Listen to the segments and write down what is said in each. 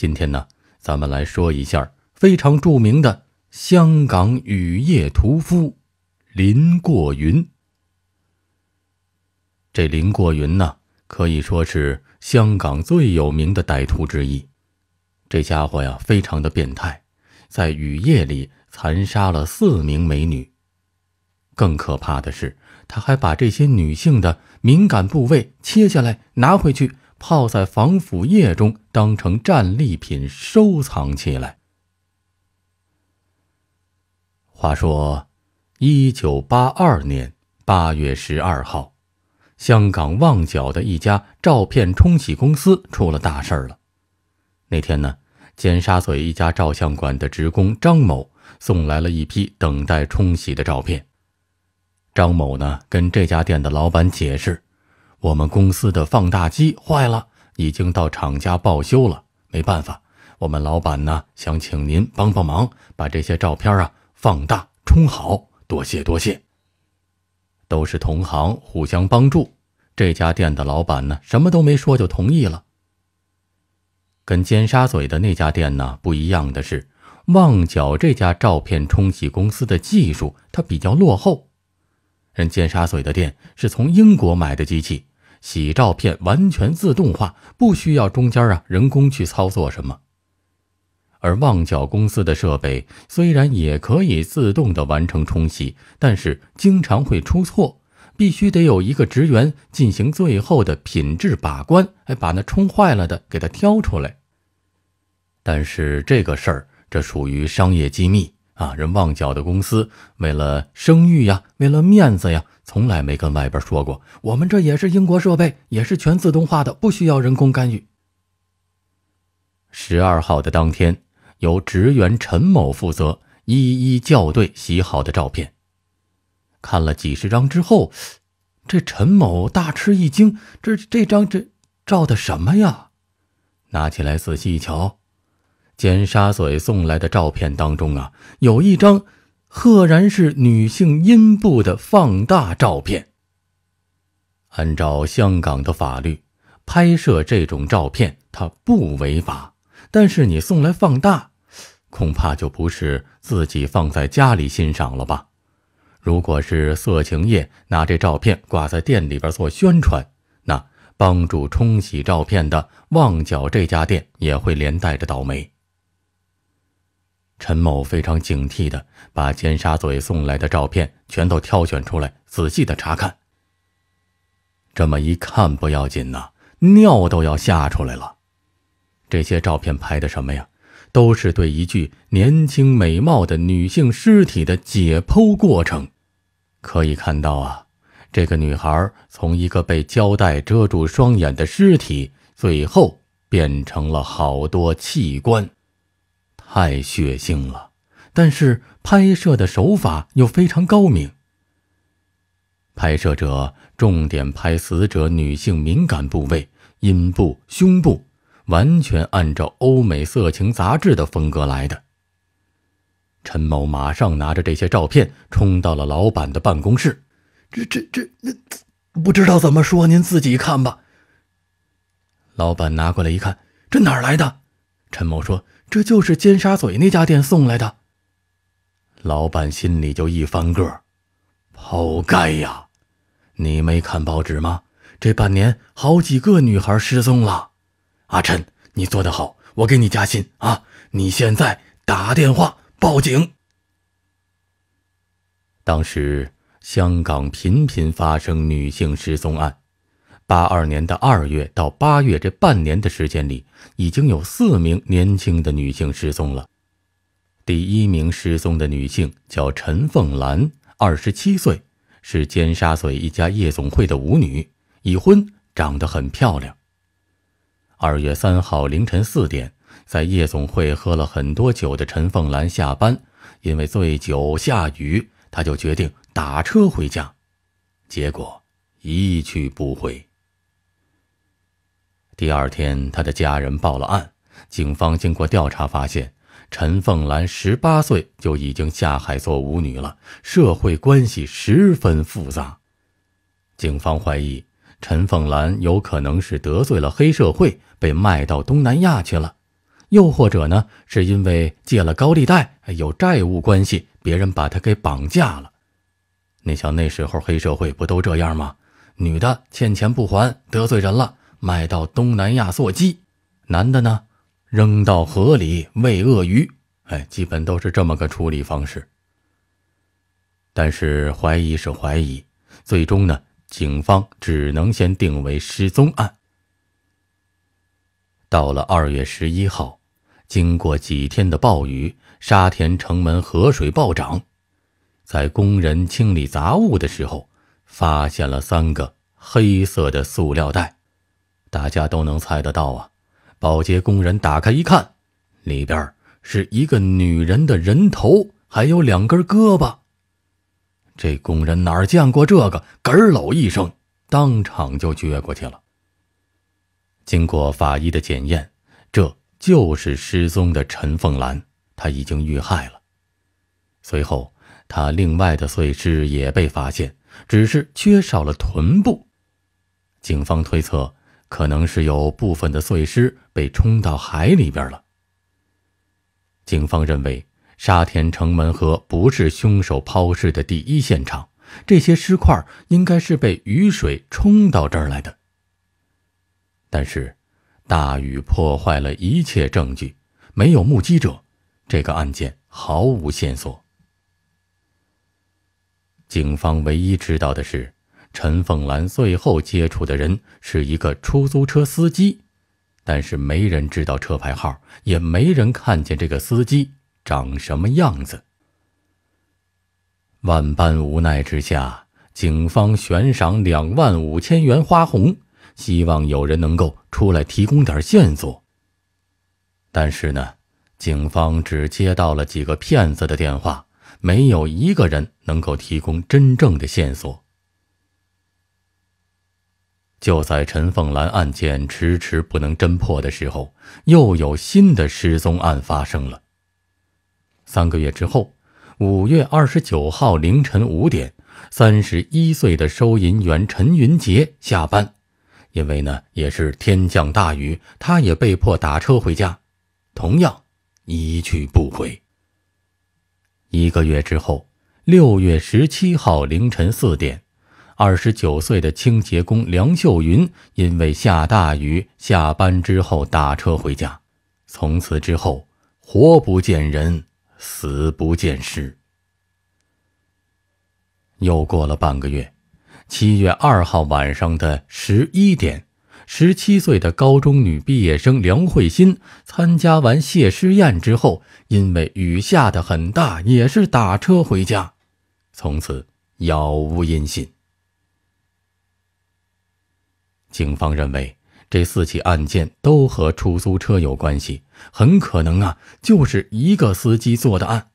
今天呢，咱们来说一下非常著名的香港雨夜屠夫林过云。这林过云呢，可以说是香港最有名的歹徒之一。这家伙呀，非常的变态，在雨夜里残杀了四名美女。更可怕的是，他还把这些女性的敏感部位切下来拿回去。泡在防腐液中，当成战利品收藏起来。话说，一九八二年八月十二号，香港旺角的一家照片冲洗公司出了大事儿了。那天呢，尖沙咀一家照相馆的职工张某送来了一批等待冲洗的照片。张某呢，跟这家店的老板解释。我们公司的放大机坏了，已经到厂家报修了，没办法。我们老板呢，想请您帮帮忙，把这些照片啊放大充好，多谢多谢。都是同行互相帮助，这家店的老板呢，什么都没说就同意了。跟尖沙咀的那家店呢不一样的是，旺角这家照片冲洗公司的技术它比较落后，人尖沙咀的店是从英国买的机器。洗照片完全自动化，不需要中间啊人工去操作什么。而旺角公司的设备虽然也可以自动的完成冲洗，但是经常会出错，必须得有一个职员进行最后的品质把关，哎，把那冲坏了的给他挑出来。但是这个事儿，这属于商业机密啊！人旺角的公司为了声誉呀，为了面子呀。从来没跟外边说过，我们这也是英国设备，也是全自动化的，不需要人工干预。十二号的当天，由职员陈某负责一一校对洗好的照片，看了几十张之后，这陈某大吃一惊：这这张这照的什么呀？拿起来仔细一瞧，尖沙嘴送来的照片当中啊，有一张。赫然是女性阴部的放大照片。按照香港的法律，拍摄这种照片它不违法，但是你送来放大，恐怕就不是自己放在家里欣赏了吧？如果是色情业拿这照片挂在店里边做宣传，那帮助冲洗照片的旺角这家店也会连带着倒霉。陈某非常警惕的把尖沙嘴送来的照片全都挑选出来，仔细的查看。这么一看不要紧呐，尿都要吓出来了。这些照片拍的什么呀？都是对一具年轻美貌的女性尸体的解剖过程。可以看到啊，这个女孩从一个被胶带遮住双眼的尸体，最后变成了好多器官。太血腥了，但是拍摄的手法又非常高明。拍摄者重点拍死者女性敏感部位、阴部、胸部，完全按照欧美色情杂志的风格来的。陈某马上拿着这些照片冲到了老板的办公室：“这、这、这……那不知道怎么说，您自己看吧。”老板拿过来一看：“这哪儿来的？”陈某说。这就是尖沙咀那家店送来的。老板心里就一翻个，好该呀！你没看报纸吗？这半年好几个女孩失踪了。阿陈，你做的好，我给你加薪啊！你现在打电话报警。当时香港频频发生女性失踪案。八二年的二月到八月这半年的时间里，已经有四名年轻的女性失踪了。第一名失踪的女性叫陈凤兰，二十七岁，是尖沙咀一家夜总会的舞女，已婚，长得很漂亮。二月三号凌晨四点，在夜总会喝了很多酒的陈凤兰下班，因为醉酒下雨，她就决定打车回家，结果一去不回。第二天，他的家人报了案。警方经过调查发现，陈凤兰十八岁就已经下海做舞女了，社会关系十分复杂。警方怀疑陈凤兰有可能是得罪了黑社会，被卖到东南亚去了；又或者呢，是因为借了高利贷，有债务关系，别人把她给绑架了。你想那时候黑社会不都这样吗？女的欠钱不还，得罪人了。卖到东南亚做鸡，男的呢扔到河里喂鳄鱼，哎，基本都是这么个处理方式。但是怀疑是怀疑，最终呢，警方只能先定为失踪案。到了二月十一号，经过几天的暴雨，沙田城门河水暴涨，在工人清理杂物的时候，发现了三个黑色的塑料袋。大家都能猜得到啊！保洁工人打开一看，里边是一个女人的人头，还有两根胳膊。这工人哪儿见过这个？咯咯搂一声，当场就撅过去了。经过法医的检验，这就是失踪的陈凤兰，她已经遇害了。随后，她另外的碎尸也被发现，只是缺少了臀部。警方推测。可能是有部分的碎尸被冲到海里边了。警方认为沙田城门河不是凶手抛尸的第一现场，这些尸块应该是被雨水冲到这儿来的。但是，大雨破坏了一切证据，没有目击者，这个案件毫无线索。警方唯一知道的是。陈凤兰最后接触的人是一个出租车司机，但是没人知道车牌号，也没人看见这个司机长什么样子。万般无奈之下，警方悬赏两万五千元花红，希望有人能够出来提供点线索。但是呢，警方只接到了几个骗子的电话，没有一个人能够提供真正的线索。就在陈凤兰案件迟迟不能侦破的时候，又有新的失踪案发生了。三个月之后，五月二十九号凌晨五点，三十一岁的收银员陈云杰下班，因为呢也是天降大雨，他也被迫打车回家，同样一去不回。一个月之后，六月十七号凌晨四点。二十九岁的清洁工梁秀云，因为下大雨，下班之后打车回家，从此之后活不见人，死不见尸。又过了半个月，七月二号晚上的十一点，十七岁的高中女毕业生梁慧欣参加完谢师宴之后，因为雨下的很大，也是打车回家，从此杳无音信。警方认为，这四起案件都和出租车有关系，很可能啊，就是一个司机做的案。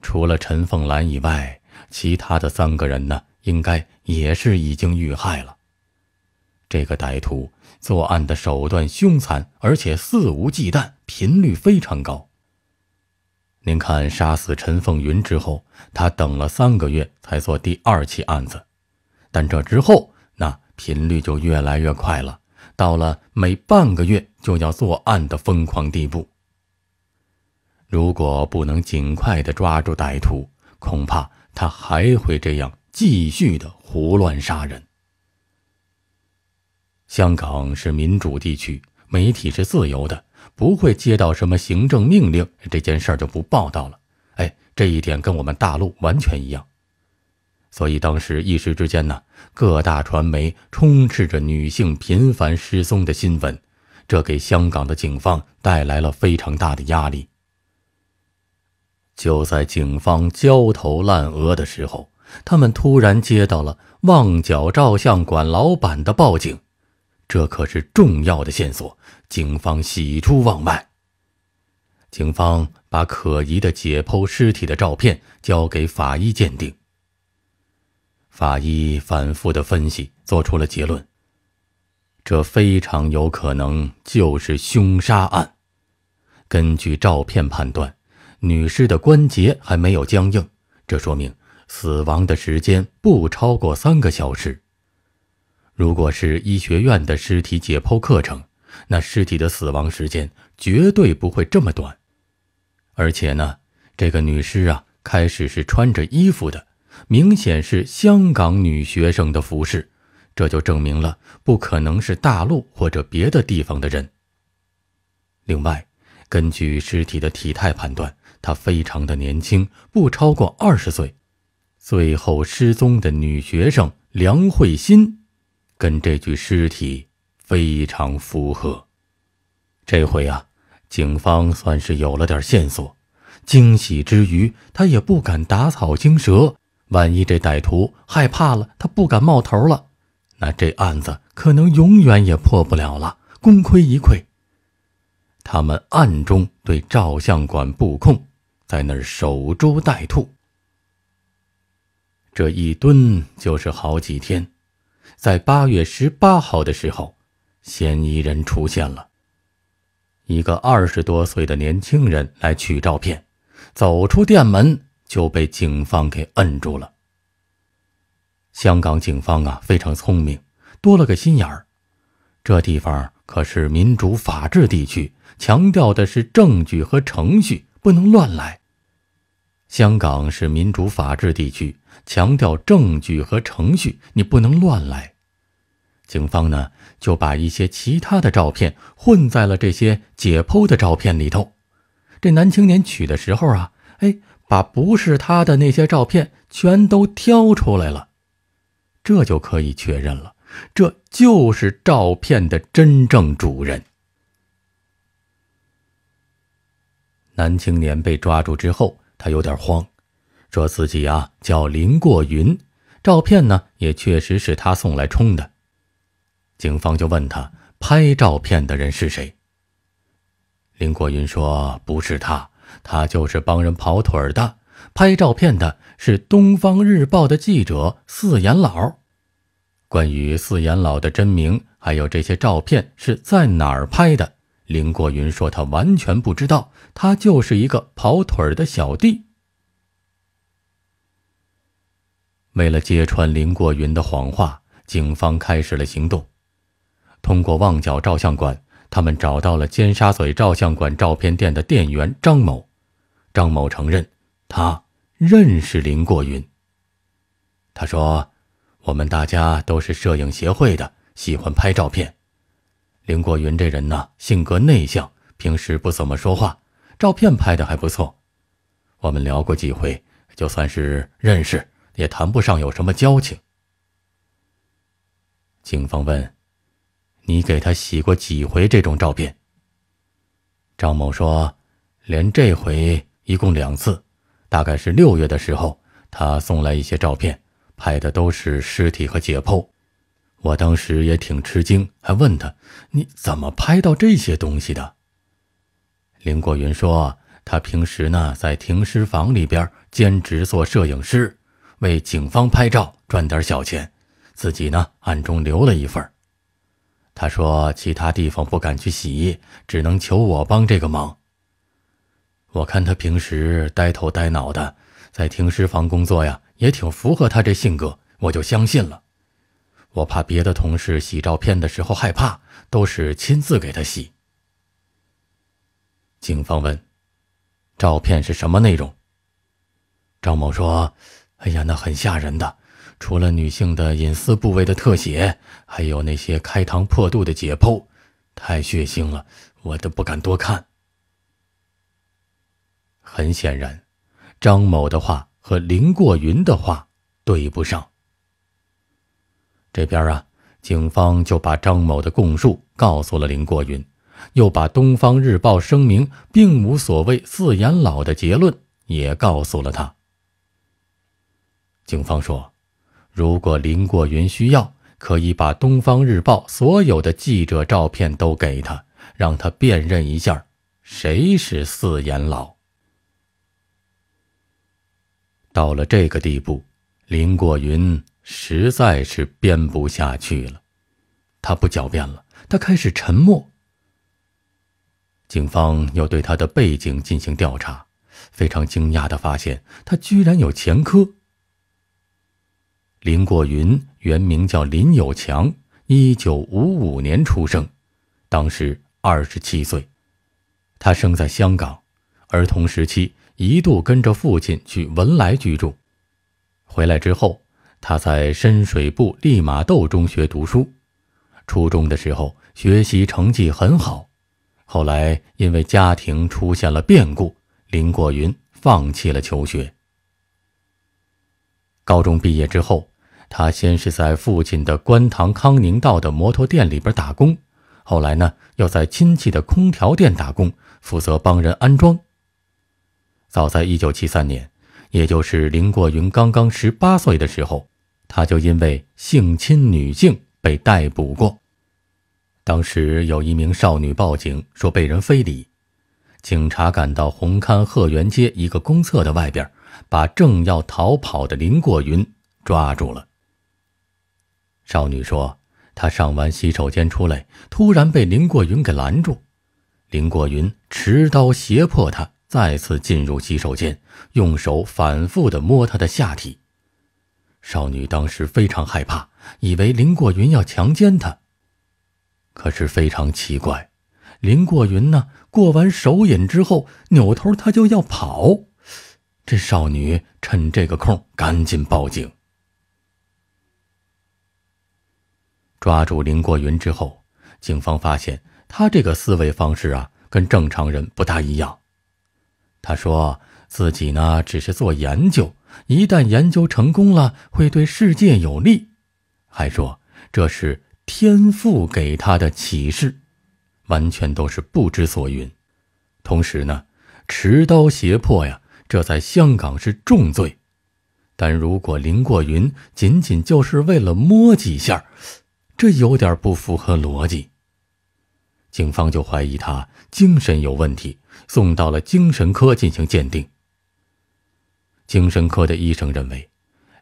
除了陈凤兰以外，其他的三个人呢，应该也是已经遇害了。这个歹徒作案的手段凶残，而且肆无忌惮，频率非常高。您看，杀死陈凤云之后，他等了三个月才做第二起案子，但这之后。频率就越来越快了，到了每半个月就要作案的疯狂地步。如果不能尽快的抓住歹徒，恐怕他还会这样继续的胡乱杀人。香港是民主地区，媒体是自由的，不会接到什么行政命令，这件事就不报道了。哎，这一点跟我们大陆完全一样。所以当时一时之间呢，各大传媒充斥着女性频繁失踪的新闻，这给香港的警方带来了非常大的压力。就在警方焦头烂额的时候，他们突然接到了旺角照相馆老板的报警，这可是重要的线索，警方喜出望外。警方把可疑的解剖尸体的照片交给法医鉴定。法医反复的分析，做出了结论。这非常有可能就是凶杀案。根据照片判断，女尸的关节还没有僵硬，这说明死亡的时间不超过三个小时。如果是医学院的尸体解剖课程，那尸体的死亡时间绝对不会这么短。而且呢，这个女尸啊，开始是穿着衣服的。明显是香港女学生的服饰，这就证明了不可能是大陆或者别的地方的人。另外，根据尸体的体态判断，她非常的年轻，不超过二十岁。最后失踪的女学生梁慧欣，跟这具尸体非常符合。这回啊，警方算是有了点线索。惊喜之余，他也不敢打草惊蛇。万一这歹徒害怕了，他不敢冒头了，那这案子可能永远也破不了了，功亏一篑。他们暗中对照相馆布控，在那儿守株待兔。这一蹲就是好几天，在八月十八号的时候，嫌疑人出现了，一个二十多岁的年轻人来取照片，走出店门。就被警方给摁住了。香港警方啊，非常聪明，多了个心眼儿。这地方可是民主法治地区，强调的是证据和程序，不能乱来。香港是民主法治地区，强调证据和程序，你不能乱来。警方呢，就把一些其他的照片混在了这些解剖的照片里头。这男青年取的时候啊，哎。把不是他的那些照片全都挑出来了，这就可以确认了，这就是照片的真正主人。男青年被抓住之后，他有点慌，说自己啊叫林过云，照片呢也确实是他送来冲的。警方就问他拍照片的人是谁，林过云说不是他。他就是帮人跑腿儿的，拍照片的是《东方日报》的记者四眼老。关于四眼老的真名，还有这些照片是在哪儿拍的，林过云说他完全不知道，他就是一个跑腿儿的小弟。为了揭穿林过云的谎话，警方开始了行动。通过旺角照相馆，他们找到了尖沙咀照相馆、照片店的店员张某。张某承认，他认识林过云。他说：“我们大家都是摄影协会的，喜欢拍照片。林过云这人呢，性格内向，平时不怎么说话，照片拍的还不错。我们聊过几回，就算是认识，也谈不上有什么交情。”警方问：“你给他洗过几回这种照片？”张某说：“连这回。”一共两次，大概是六月的时候，他送来一些照片，拍的都是尸体和解剖。我当时也挺吃惊，还问他：“你怎么拍到这些东西的？”林国云说：“他平时呢在停尸房里边兼职做摄影师，为警方拍照赚点小钱，自己呢暗中留了一份。”他说：“其他地方不敢去洗，只能求我帮这个忙。”我看他平时呆头呆脑的，在停尸房工作呀，也挺符合他这性格，我就相信了。我怕别的同事洗照片的时候害怕，都是亲自给他洗。警方问：“照片是什么内容？”张某说：“哎呀，那很吓人的，除了女性的隐私部位的特写，还有那些开膛破肚的解剖，太血腥了，我都不敢多看。”很显然，张某的话和林过云的话对不上。这边啊，警方就把张某的供述告诉了林过云，又把《东方日报》声明并无所谓“四眼老的结论也告诉了他。警方说，如果林过云需要，可以把《东方日报》所有的记者照片都给他，让他辨认一下谁是“四眼老。到了这个地步，林过云实在是编不下去了，他不狡辩了，他开始沉默。警方又对他的背景进行调查，非常惊讶的发现他居然有前科。林过云原名叫林有强，一九五五年出生，当时二十七岁，他生在香港，儿童时期。一度跟着父亲去文莱居住，回来之后，他在深水埗利马窦中学读书。初中的时候，学习成绩很好。后来因为家庭出现了变故，林国云放弃了求学。高中毕业之后，他先是在父亲的观塘康宁道的摩托店里边打工，后来呢，又在亲戚的空调店打工，负责帮人安装。早在一九七三年，也就是林过云刚刚十八岁的时候，他就因为性侵女性被逮捕过。当时有一名少女报警说被人非礼，警察赶到红磡鹤园街一个公厕的外边，把正要逃跑的林过云抓住了。少女说，她上完洗手间出来，突然被林过云给拦住，林过云持刀胁迫她。再次进入洗手间，用手反复的摸她的下体。少女当时非常害怕，以为林过云要强奸她。可是非常奇怪，林过云呢，过完手瘾之后，扭头他就要跑。这少女趁这个空，赶紧报警。抓住林过云之后，警方发现他这个思维方式啊，跟正常人不大一样。他说自己呢只是做研究，一旦研究成功了，会对世界有利。还说这是天赋给他的启示，完全都是不知所云。同时呢，持刀胁迫呀，这在香港是重罪。但如果林过云仅仅就是为了摸几下，这有点不符合逻辑。警方就怀疑他精神有问题，送到了精神科进行鉴定。精神科的医生认为，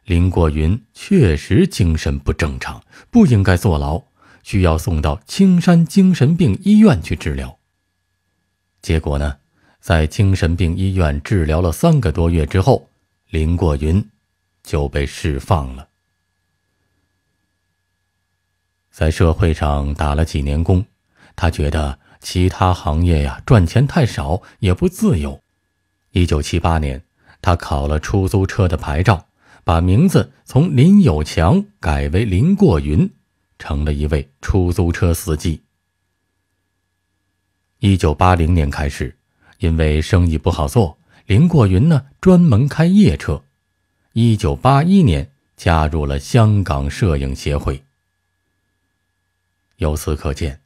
林过云确实精神不正常，不应该坐牢，需要送到青山精神病医院去治疗。结果呢，在精神病医院治疗了三个多月之后，林过云就被释放了。在社会上打了几年工。他觉得其他行业呀赚钱太少，也不自由。一九七八年，他考了出租车的牌照，把名字从林有强改为林过云，成了一位出租车司机。一九八零年开始，因为生意不好做，林过云呢专门开夜车。一九八一年，加入了香港摄影协会。由此可见。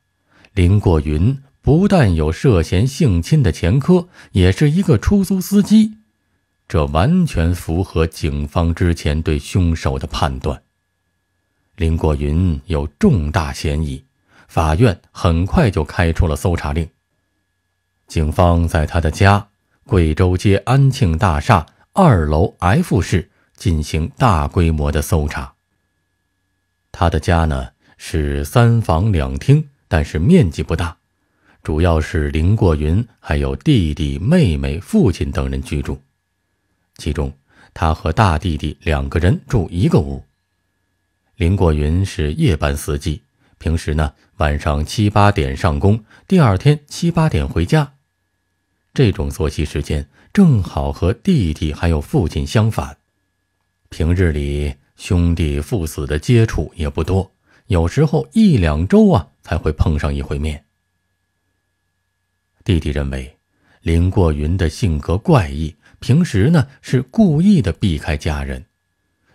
林过云不但有涉嫌性侵的前科，也是一个出租司机，这完全符合警方之前对凶手的判断。林过云有重大嫌疑，法院很快就开出了搜查令。警方在他的家——贵州街安庆大厦二楼 F 室进行大规模的搜查。他的家呢是三房两厅。但是面积不大，主要是林过云还有弟弟妹妹、父亲等人居住。其中，他和大弟弟两个人住一个屋。林过云是夜班司机，平时呢晚上七八点上工，第二天七八点回家。这种作息时间正好和弟弟还有父亲相反。平日里兄弟父子的接触也不多。有时候一两周啊才会碰上一回面。弟弟认为，林过云的性格怪异，平时呢是故意的避开家人。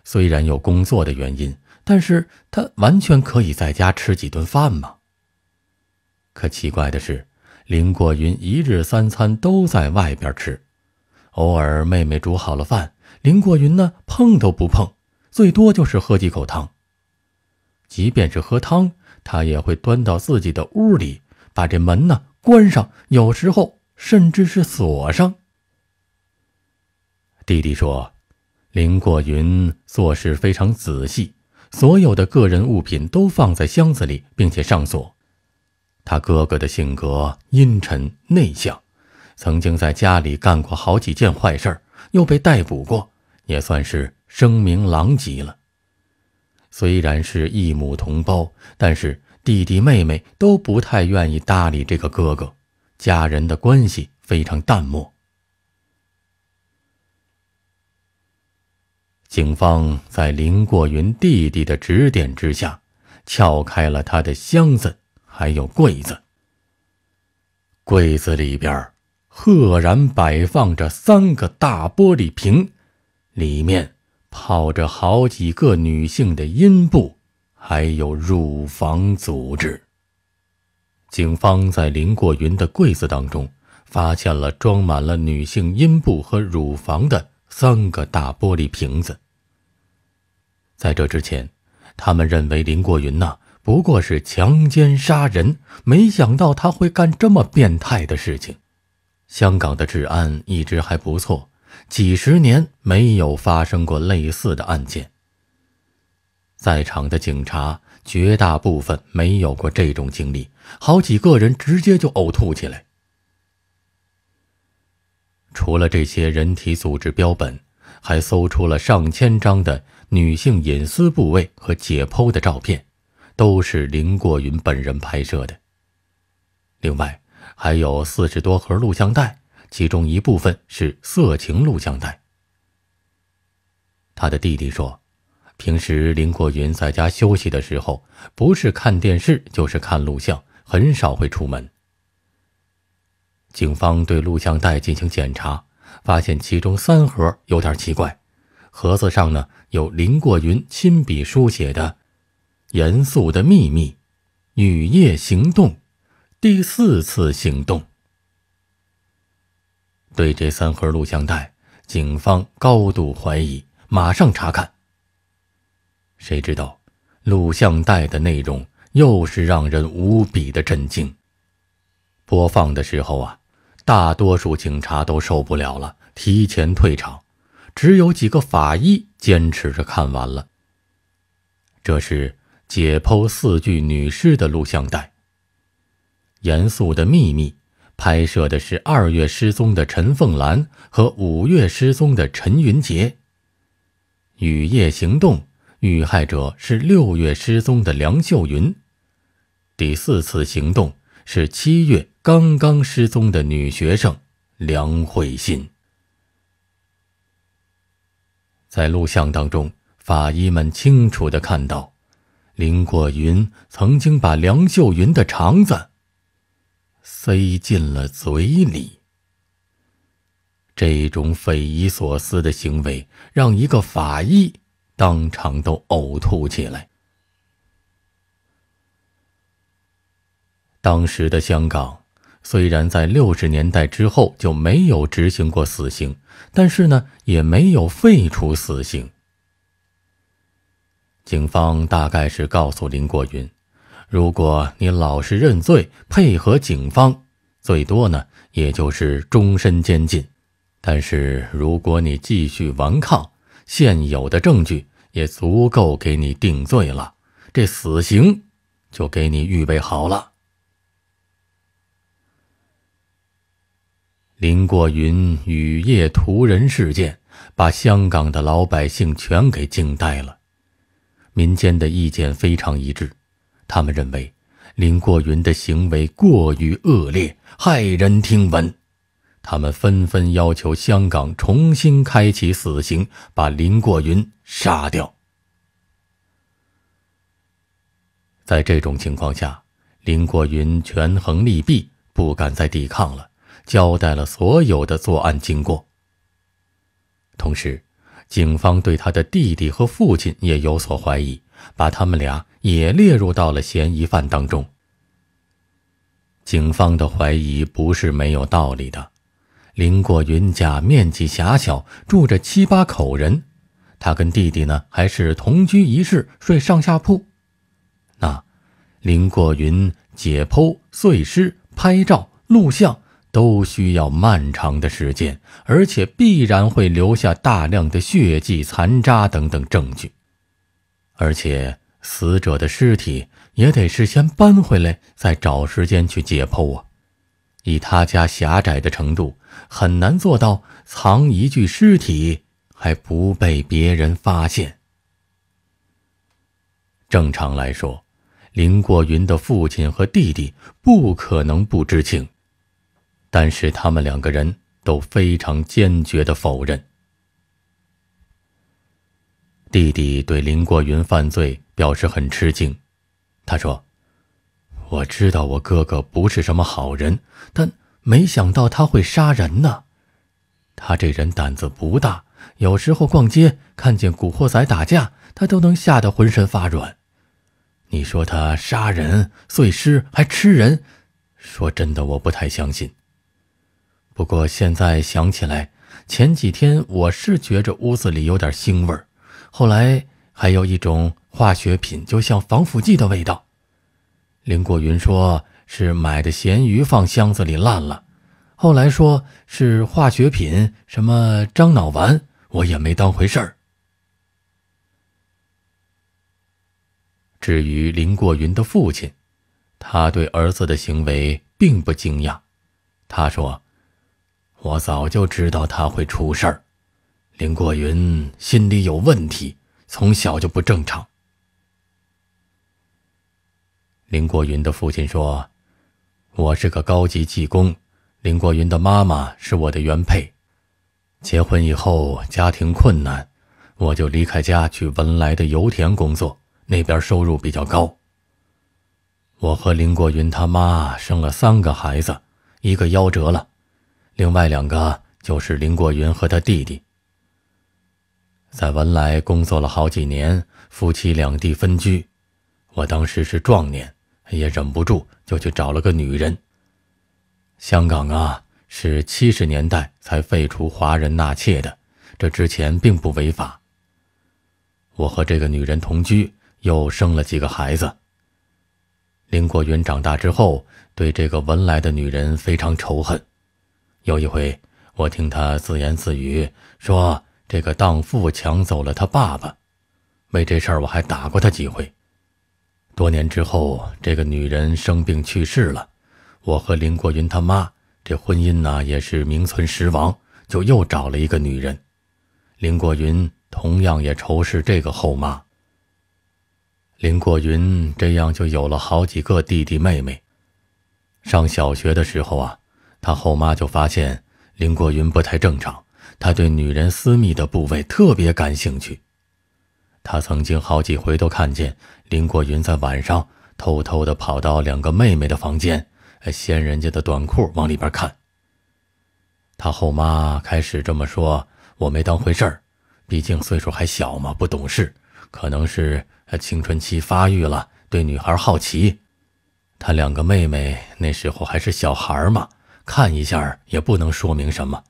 虽然有工作的原因，但是他完全可以在家吃几顿饭嘛。可奇怪的是，林过云一日三餐都在外边吃，偶尔妹妹煮好了饭，林过云呢碰都不碰，最多就是喝几口汤。即便是喝汤，他也会端到自己的屋里，把这门呢关上，有时候甚至是锁上。弟弟说，林过云做事非常仔细，所有的个人物品都放在箱子里，并且上锁。他哥哥的性格阴沉内向，曾经在家里干过好几件坏事又被逮捕过，也算是声名狼藉了。虽然是异母同胞，但是弟弟妹妹都不太愿意搭理这个哥哥，家人的关系非常淡漠。警方在林过云弟弟的指点之下，撬开了他的箱子，还有柜子，柜子里边赫然摆放着三个大玻璃瓶，里面。泡着好几个女性的阴部，还有乳房组织。警方在林过云的柜子当中发现了装满了女性阴部和乳房的三个大玻璃瓶子。在这之前，他们认为林过云呐不过是强奸杀人，没想到他会干这么变态的事情。香港的治安一直还不错。几十年没有发生过类似的案件。在场的警察绝大部分没有过这种经历，好几个人直接就呕吐起来。除了这些人体组织标本，还搜出了上千张的女性隐私部位和解剖的照片，都是林过云本人拍摄的。另外还有四十多盒录像带。其中一部分是色情录像带。他的弟弟说：“平时林过云在家休息的时候，不是看电视就是看录像，很少会出门。”警方对录像带进行检查，发现其中三盒有点奇怪，盒子上呢有林过云亲笔书写的“严肃的秘密，雨夜行动，第四次行动”。对这三盒录像带，警方高度怀疑，马上查看。谁知道，录像带的内容又是让人无比的震惊。播放的时候啊，大多数警察都受不了了，提前退场，只有几个法医坚持着看完了。这是解剖四具女尸的录像带。严肃的秘密。拍摄的是二月失踪的陈凤兰和五月失踪的陈云杰。雨夜行动遇害者是六月失踪的梁秀云。第四次行动是七月刚刚失踪的女学生梁慧欣。在录像当中，法医们清楚地看到，林过云曾经把梁秀云的肠子。塞进了嘴里。这种匪夷所思的行为让一个法医当场都呕吐起来。当时的香港，虽然在六十年代之后就没有执行过死刑，但是呢，也没有废除死刑。警方大概是告诉林国云。如果你老实认罪，配合警方，最多呢，也就是终身监禁；但是如果你继续顽抗，现有的证据也足够给你定罪了，这死刑就给你预备好了。林过云雨夜屠人事件，把香港的老百姓全给惊呆了，民间的意见非常一致。他们认为，林过云的行为过于恶劣，骇人听闻。他们纷纷要求香港重新开启死刑，把林过云杀掉。在这种情况下，林过云权衡利弊，不敢再抵抗了，交代了所有的作案经过。同时，警方对他的弟弟和父亲也有所怀疑，把他们俩。也列入到了嫌疑犯当中。警方的怀疑不是没有道理的。林过云家面积狭小，住着七八口人，他跟弟弟呢还是同居一室，睡上下铺。那林过云解剖碎尸、拍照、录像都需要漫长的时间，而且必然会留下大量的血迹、残渣等等证据，而且。死者的尸体也得事先搬回来，再找时间去解剖啊！以他家狭窄的程度，很难做到藏一具尸体还不被别人发现。正常来说，林过云的父亲和弟弟不可能不知情，但是他们两个人都非常坚决的否认。弟弟对林过云犯罪。表示很吃惊，他说：“我知道我哥哥不是什么好人，但没想到他会杀人呢。他这人胆子不大，有时候逛街看见古惑仔打架，他都能吓得浑身发软。你说他杀人、碎尸还吃人，说真的我不太相信。不过现在想起来，前几天我是觉着屋子里有点腥味儿，后来还有一种。”化学品就像防腐剂的味道，林过云说是买的咸鱼放箱子里烂了，后来说是化学品，什么樟脑丸，我也没当回事儿。至于林过云的父亲，他对儿子的行为并不惊讶，他说：“我早就知道他会出事儿，林过云心理有问题，从小就不正常。”林国云的父亲说：“我是个高级技工，林国云的妈妈是我的原配。结婚以后，家庭困难，我就离开家去文莱的油田工作，那边收入比较高。我和林国云他妈生了三个孩子，一个夭折了，另外两个就是林国云和他弟弟。在文莱工作了好几年，夫妻两地分居，我当时是壮年。”也忍不住就去找了个女人。香港啊，是七十年代才废除华人纳妾的，这之前并不违法。我和这个女人同居，又生了几个孩子。林国云长大之后，对这个文莱的女人非常仇恨。有一回，我听他自言自语说：“这个荡妇抢走了他爸爸。”为这事儿，我还打过他几回。多年之后，这个女人生病去世了，我和林国云他妈这婚姻呢也是名存实亡，就又找了一个女人。林国云同样也仇视这个后妈。林国云这样就有了好几个弟弟妹妹。上小学的时候啊，他后妈就发现林国云不太正常，他对女人私密的部位特别感兴趣。他曾经好几回都看见林国云在晚上偷偷的跑到两个妹妹的房间，掀人家的短裤往里边看。他后妈开始这么说，我没当回事儿，毕竟岁数还小嘛，不懂事，可能是青春期发育了，对女孩好奇。他两个妹妹那时候还是小孩嘛，看一下也不能说明什么。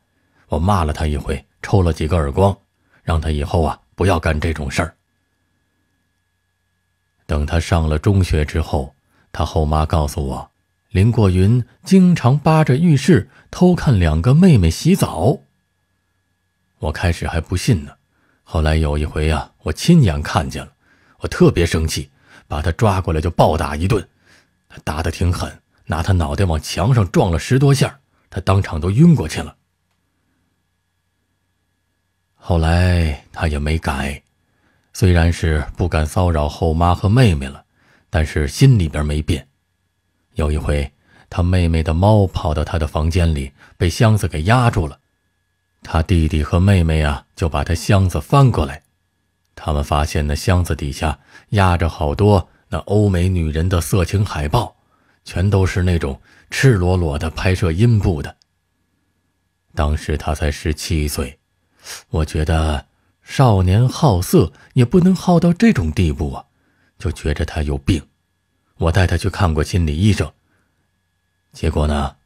我骂了他一回，抽了几个耳光，让他以后啊不要干这种事儿。等他上了中学之后，他后妈告诉我，林过云经常扒着浴室偷看两个妹妹洗澡。我开始还不信呢，后来有一回呀，我亲眼看见了，我特别生气，把他抓过来就暴打一顿，打的挺狠，拿他脑袋往墙上撞了十多下，他当场都晕过去了。后来他也没改。虽然是不敢骚扰后妈和妹妹了，但是心里边没变。有一回，他妹妹的猫跑到他的房间里，被箱子给压住了。他弟弟和妹妹啊，就把他箱子翻过来，他们发现那箱子底下压着好多那欧美女人的色情海报，全都是那种赤裸裸的拍摄阴部的。当时他才十七岁，我觉得。少年好色也不能好到这种地步啊，就觉着他有病。我带他去看过心理医生。结果呢，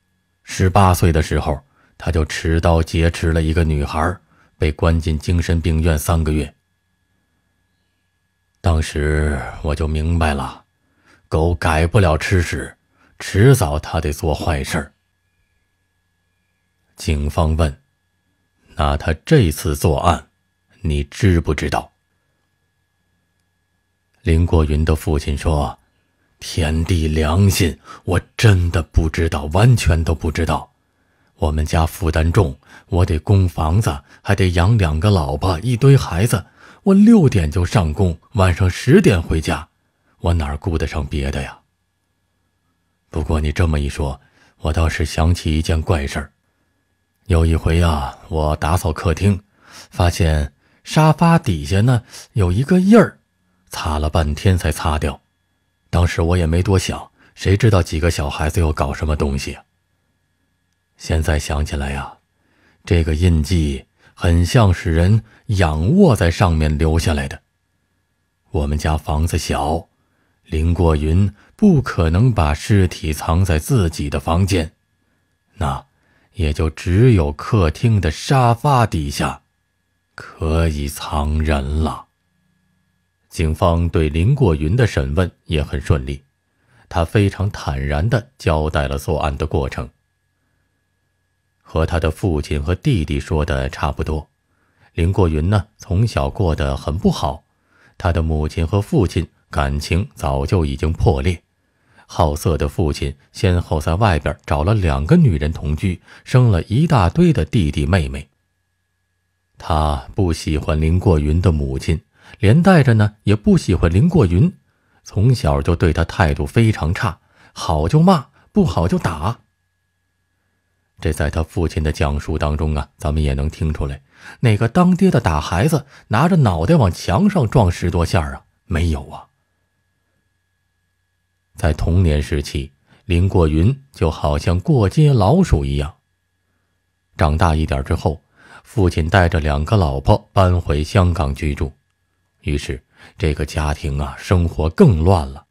十八岁的时候他就持刀劫持了一个女孩，被关进精神病院三个月。当时我就明白了，狗改不了吃屎，迟早他得做坏事儿。警方问：“那他这次作案？”你知不知道？林国云的父亲说：“天地良心，我真的不知道，完全都不知道。我们家负担重，我得供房子，还得养两个老婆，一堆孩子。我六点就上工，晚上十点回家，我哪顾得上别的呀？不过你这么一说，我倒是想起一件怪事儿。有一回啊，我打扫客厅，发现……”沙发底下呢有一个印儿，擦了半天才擦掉。当时我也没多想，谁知道几个小孩子又搞什么东西啊？现在想起来呀，这个印记很像是人仰卧在上面留下来的。我们家房子小，林过云不可能把尸体藏在自己的房间，那也就只有客厅的沙发底下。可以藏人了。警方对林过云的审问也很顺利，他非常坦然的交代了作案的过程，和他的父亲和弟弟说的差不多。林过云呢，从小过得很不好，他的母亲和父亲感情早就已经破裂，好色的父亲先后在外边找了两个女人同居，生了一大堆的弟弟妹妹。他不喜欢林过云的母亲，连带着呢也不喜欢林过云，从小就对他态度非常差，好就骂，不好就打。这在他父亲的讲述当中啊，咱们也能听出来，哪个当爹的打孩子，拿着脑袋往墙上撞十多下啊？没有啊。在童年时期，林过云就好像过街老鼠一样。长大一点之后。父亲带着两个老婆搬回香港居住，于是这个家庭啊，生活更乱了。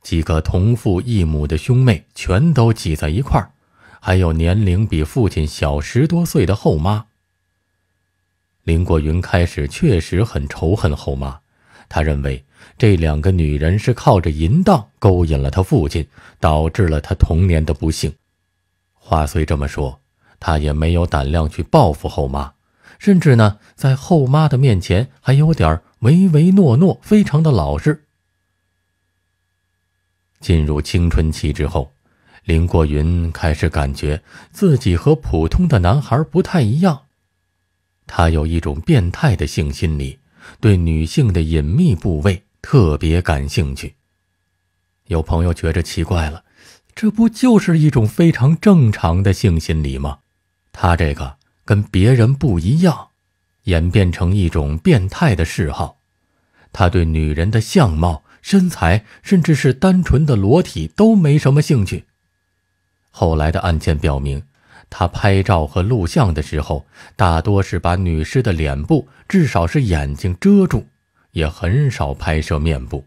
几个同父异母的兄妹全都挤在一块儿，还有年龄比父亲小十多岁的后妈。林国云开始确实很仇恨后妈，他认为这两个女人是靠着淫荡勾引了他父亲，导致了他童年的不幸。话虽这么说，他也没有胆量去报复后妈。甚至呢，在后妈的面前还有点唯唯诺诺，非常的老实。进入青春期之后，林国云开始感觉自己和普通的男孩不太一样，他有一种变态的性心理，对女性的隐秘部位特别感兴趣。有朋友觉着奇怪了，这不就是一种非常正常的性心理吗？他这个。跟别人不一样，演变成一种变态的嗜好。他对女人的相貌、身材，甚至是单纯的裸体都没什么兴趣。后来的案件表明，他拍照和录像的时候，大多是把女尸的脸部，至少是眼睛遮住，也很少拍摄面部。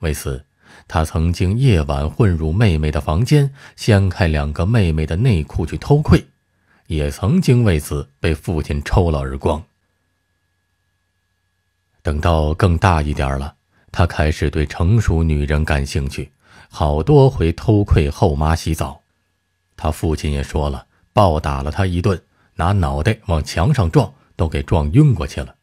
为此，他曾经夜晚混入妹妹的房间，掀开两个妹妹的内裤去偷窥。也曾经为此被父亲抽了耳光。等到更大一点了，他开始对成熟女人感兴趣，好多回偷窥后妈洗澡。他父亲也说了，暴打了他一顿，拿脑袋往墙上撞，都给撞晕过去了。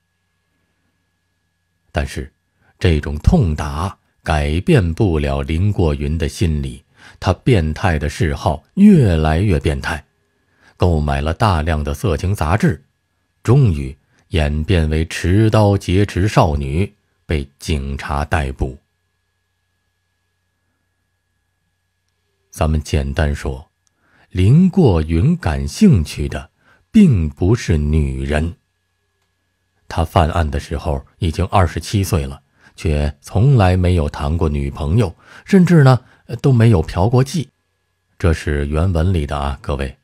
但是，这种痛打改变不了林过云的心理，他变态的嗜好越来越变态。购买了大量的色情杂志，终于演变为持刀劫持少女，被警察逮捕。咱们简单说，林过云感兴趣的并不是女人。他犯案的时候已经二十七岁了，却从来没有谈过女朋友，甚至呢都没有嫖过妓。这是原文里的啊，各位。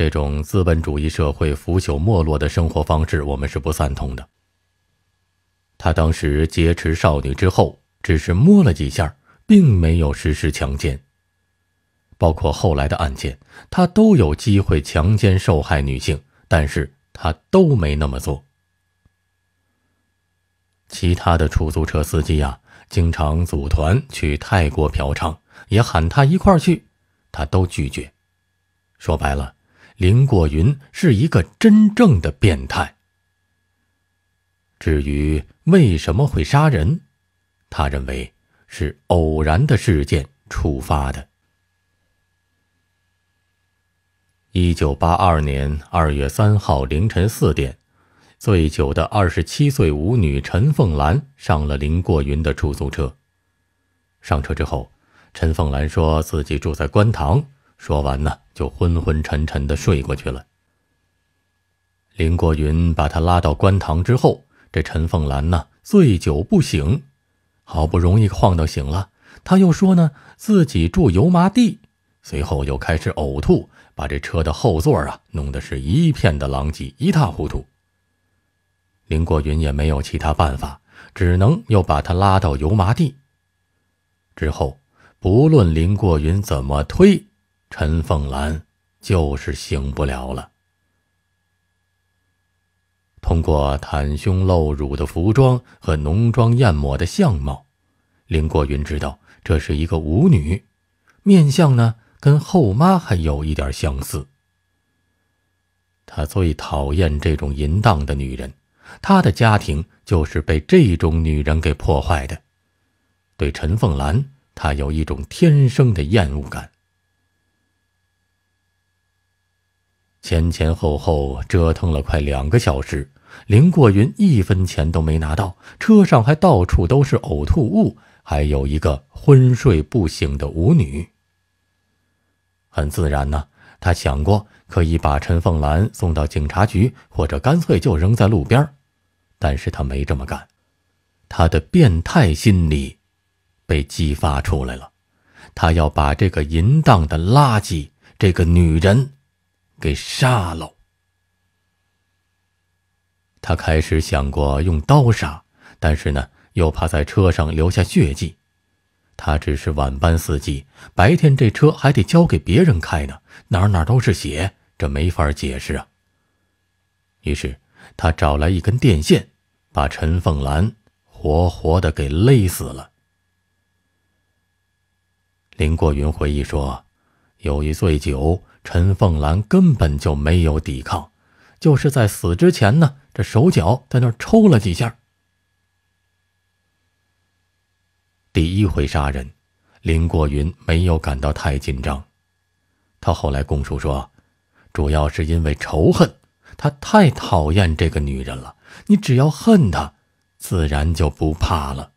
这种资本主义社会腐朽没落的生活方式，我们是不赞同的。他当时劫持少女之后，只是摸了几下，并没有实施强奸。包括后来的案件，他都有机会强奸受害女性，但是他都没那么做。其他的出租车司机呀，经常组团去泰国嫖娼，也喊他一块儿去，他都拒绝。说白了。林过云是一个真正的变态。至于为什么会杀人，他认为是偶然的事件触发的。一九八二年二月三号凌晨四点，醉酒的二十七岁舞女陈凤兰上了林过云的出租车。上车之后，陈凤兰说自己住在观塘。说完呢，就昏昏沉沉的睡过去了。林国云把他拉到官堂之后，这陈凤兰呢，醉酒不醒，好不容易晃到醒了，他又说呢，自己住油麻地，随后又开始呕吐，把这车的后座啊弄得是一片的狼藉，一塌糊涂。林国云也没有其他办法，只能又把他拉到油麻地。之后，不论林国云怎么推。陈凤兰就是醒不了了。通过袒胸露乳的服装和浓妆艳抹的相貌，林国云知道这是一个舞女，面相呢跟后妈还有一点相似。他最讨厌这种淫荡的女人，他的家庭就是被这种女人给破坏的。对陈凤兰，他有一种天生的厌恶感。前前后后折腾了快两个小时，林过云一分钱都没拿到，车上还到处都是呕吐物，还有一个昏睡不醒的舞女。很自然呢，他想过可以把陈凤兰送到警察局，或者干脆就扔在路边，但是他没这么干。他的变态心理被激发出来了，他要把这个淫荡的垃圾，这个女人。给杀了。他开始想过用刀杀，但是呢，又怕在车上留下血迹。他只是晚班司机，白天这车还得交给别人开呢，哪哪都是血，这没法解释啊。于是他找来一根电线，把陈凤兰活活的给勒死了。林过云回忆说，由于醉酒。陈凤兰根本就没有抵抗，就是在死之前呢，这手脚在那抽了几下。第一回杀人，林过云没有感到太紧张。他后来供述说，主要是因为仇恨，他太讨厌这个女人了。你只要恨她，自然就不怕了。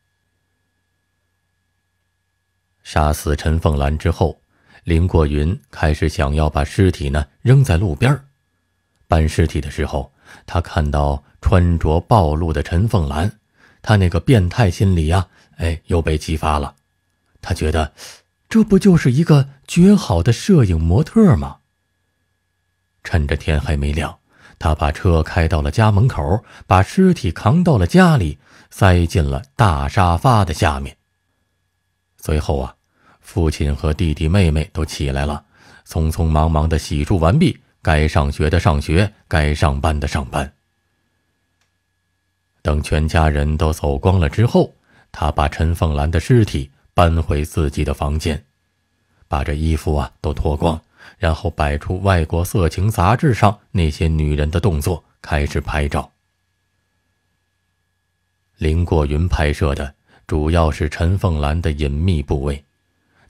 杀死陈凤兰之后。林过云开始想要把尸体呢扔在路边搬尸体的时候，他看到穿着暴露的陈凤兰，他那个变态心理呀，哎，又被激发了。他觉得，这不就是一个绝好的摄影模特吗？趁着天还没亮，他把车开到了家门口，把尸体扛到了家里，塞进了大沙发的下面。随后啊。父亲和弟弟妹妹都起来了，匆匆忙忙的洗漱完毕，该上学的上学，该上班的上班。等全家人都走光了之后，他把陈凤兰的尸体搬回自己的房间，把这衣服啊都脱光，然后摆出外国色情杂志上那些女人的动作，开始拍照。林过云拍摄的主要是陈凤兰的隐秘部位。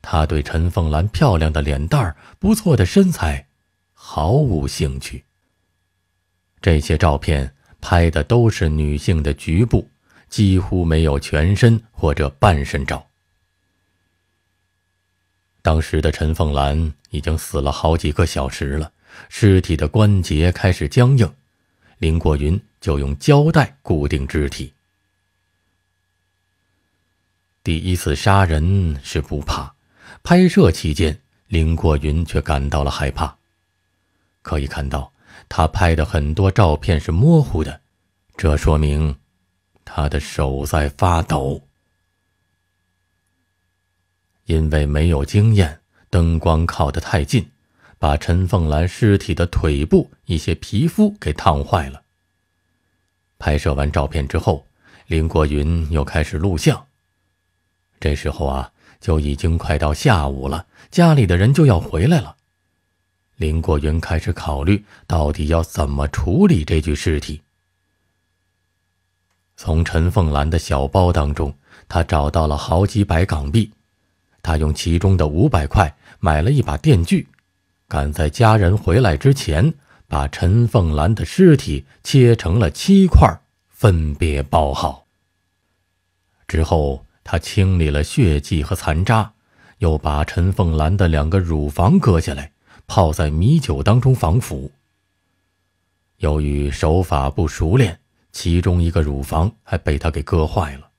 他对陈凤兰漂亮的脸蛋儿、不错的身材毫无兴趣。这些照片拍的都是女性的局部，几乎没有全身或者半身照。当时的陈凤兰已经死了好几个小时了，尸体的关节开始僵硬，林国云就用胶带固定肢体。第一次杀人是不怕。拍摄期间，林国云却感到了害怕。可以看到，他拍的很多照片是模糊的，这说明他的手在发抖。因为没有经验，灯光靠得太近，把陈凤兰尸体的腿部一些皮肤给烫坏了。拍摄完照片之后，林国云又开始录像。这时候啊。就已经快到下午了，家里的人就要回来了。林国云开始考虑到底要怎么处理这具尸体。从陈凤兰的小包当中，他找到了好几百港币，他用其中的五百块买了一把电锯，赶在家人回来之前，把陈凤兰的尸体切成了七块，分别包好。之后。他清理了血迹和残渣，又把陈凤兰的两个乳房割下来，泡在米酒当中防腐。由于手法不熟练，其中一个乳房还被他给割坏了。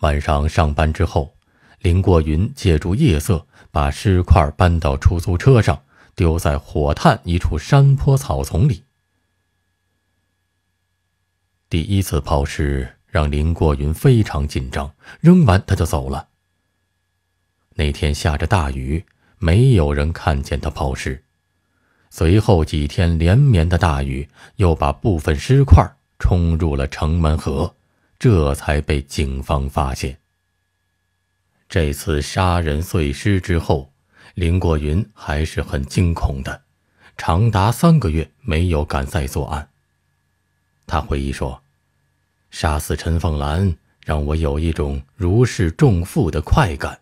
晚上上班之后，林过云借助夜色把尸块搬到出租车上，丢在火炭一处山坡草丛里。第一次抛尸。让林国云非常紧张，扔完他就走了。那天下着大雨，没有人看见他抛尸。随后几天连绵的大雨又把部分尸块冲入了城门河，这才被警方发现。这次杀人碎尸之后，林国云还是很惊恐的，长达三个月没有敢再作案。他回忆说。杀死陈凤兰，让我有一种如释重负的快感，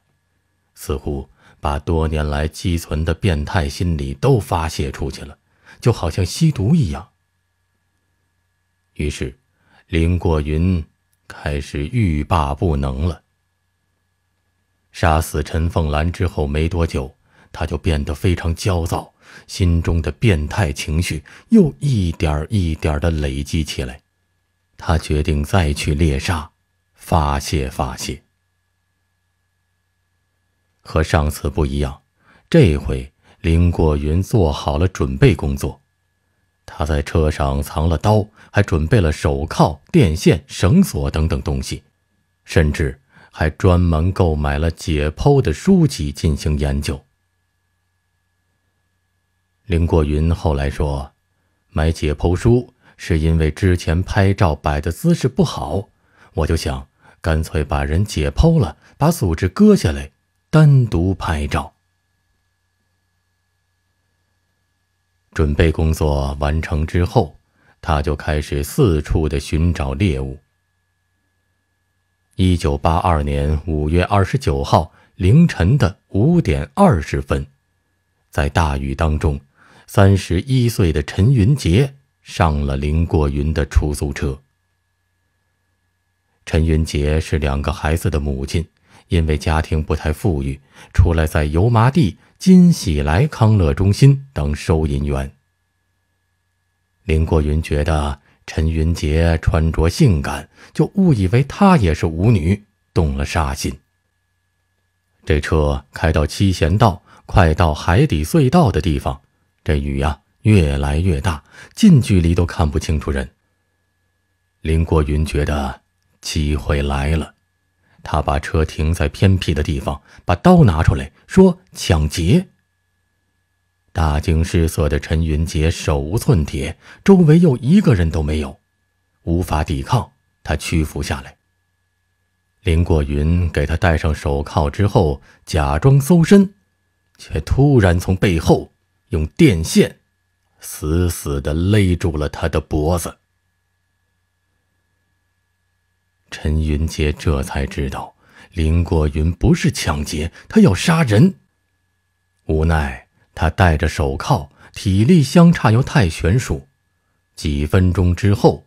似乎把多年来积存的变态心理都发泄出去了，就好像吸毒一样。于是，林过云开始欲罢不能了。杀死陈凤兰之后没多久，他就变得非常焦躁，心中的变态情绪又一点一点的累积起来。他决定再去猎杀，发泄发泄。和上次不一样，这回林过云做好了准备工作。他在车上藏了刀，还准备了手铐、电线、绳索等等东西，甚至还专门购买了解剖的书籍进行研究。林过云后来说：“买解剖书。”是因为之前拍照摆的姿势不好，我就想干脆把人解剖了，把组织割下来，单独拍照。准备工作完成之后，他就开始四处的寻找猎物。一九八二年五月二十九号凌晨的五点二十分，在大雨当中，三十一岁的陈云杰。上了林过云的出租车。陈云杰是两个孩子的母亲，因为家庭不太富裕，出来在油麻地金喜来康乐中心当收银员。林过云觉得陈云杰穿着性感，就误以为她也是舞女，动了杀心。这车开到七贤道，快到海底隧道的地方，这雨呀！越来越大，近距离都看不清楚人。林国云觉得机会来了，他把车停在偏僻的地方，把刀拿出来说抢劫。大惊失色的陈云杰手无寸铁，周围又一个人都没有，无法抵抗，他屈服下来。林国云给他戴上手铐之后，假装搜身，却突然从背后用电线。死死的勒住了他的脖子。陈云杰这才知道，林国云不是抢劫，他要杀人。无奈他戴着手铐，体力相差又太悬殊，几分钟之后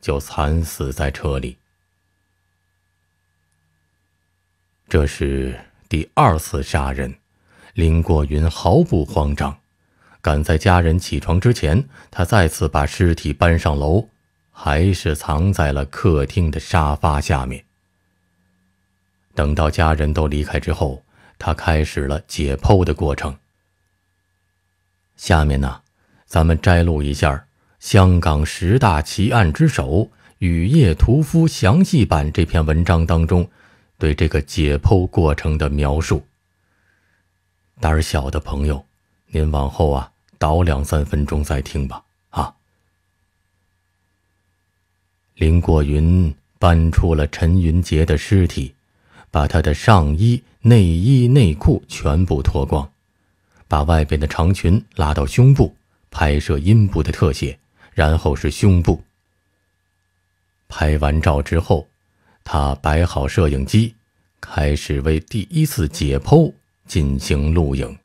就惨死在车里。这是第二次杀人，林国云毫不慌张。赶在家人起床之前，他再次把尸体搬上楼，还是藏在了客厅的沙发下面。等到家人都离开之后，他开始了解剖的过程。下面呢，咱们摘录一下《香港十大奇案之首：雨夜屠夫》详细版这篇文章当中对这个解剖过程的描述。胆儿小的朋友，您往后啊。早两三分钟再听吧，啊！林过云搬出了陈云杰的尸体，把他的上衣、内衣、内裤全部脱光，把外边的长裙拉到胸部，拍摄阴部的特写，然后是胸部。拍完照之后，他摆好摄影机，开始为第一次解剖进行录影。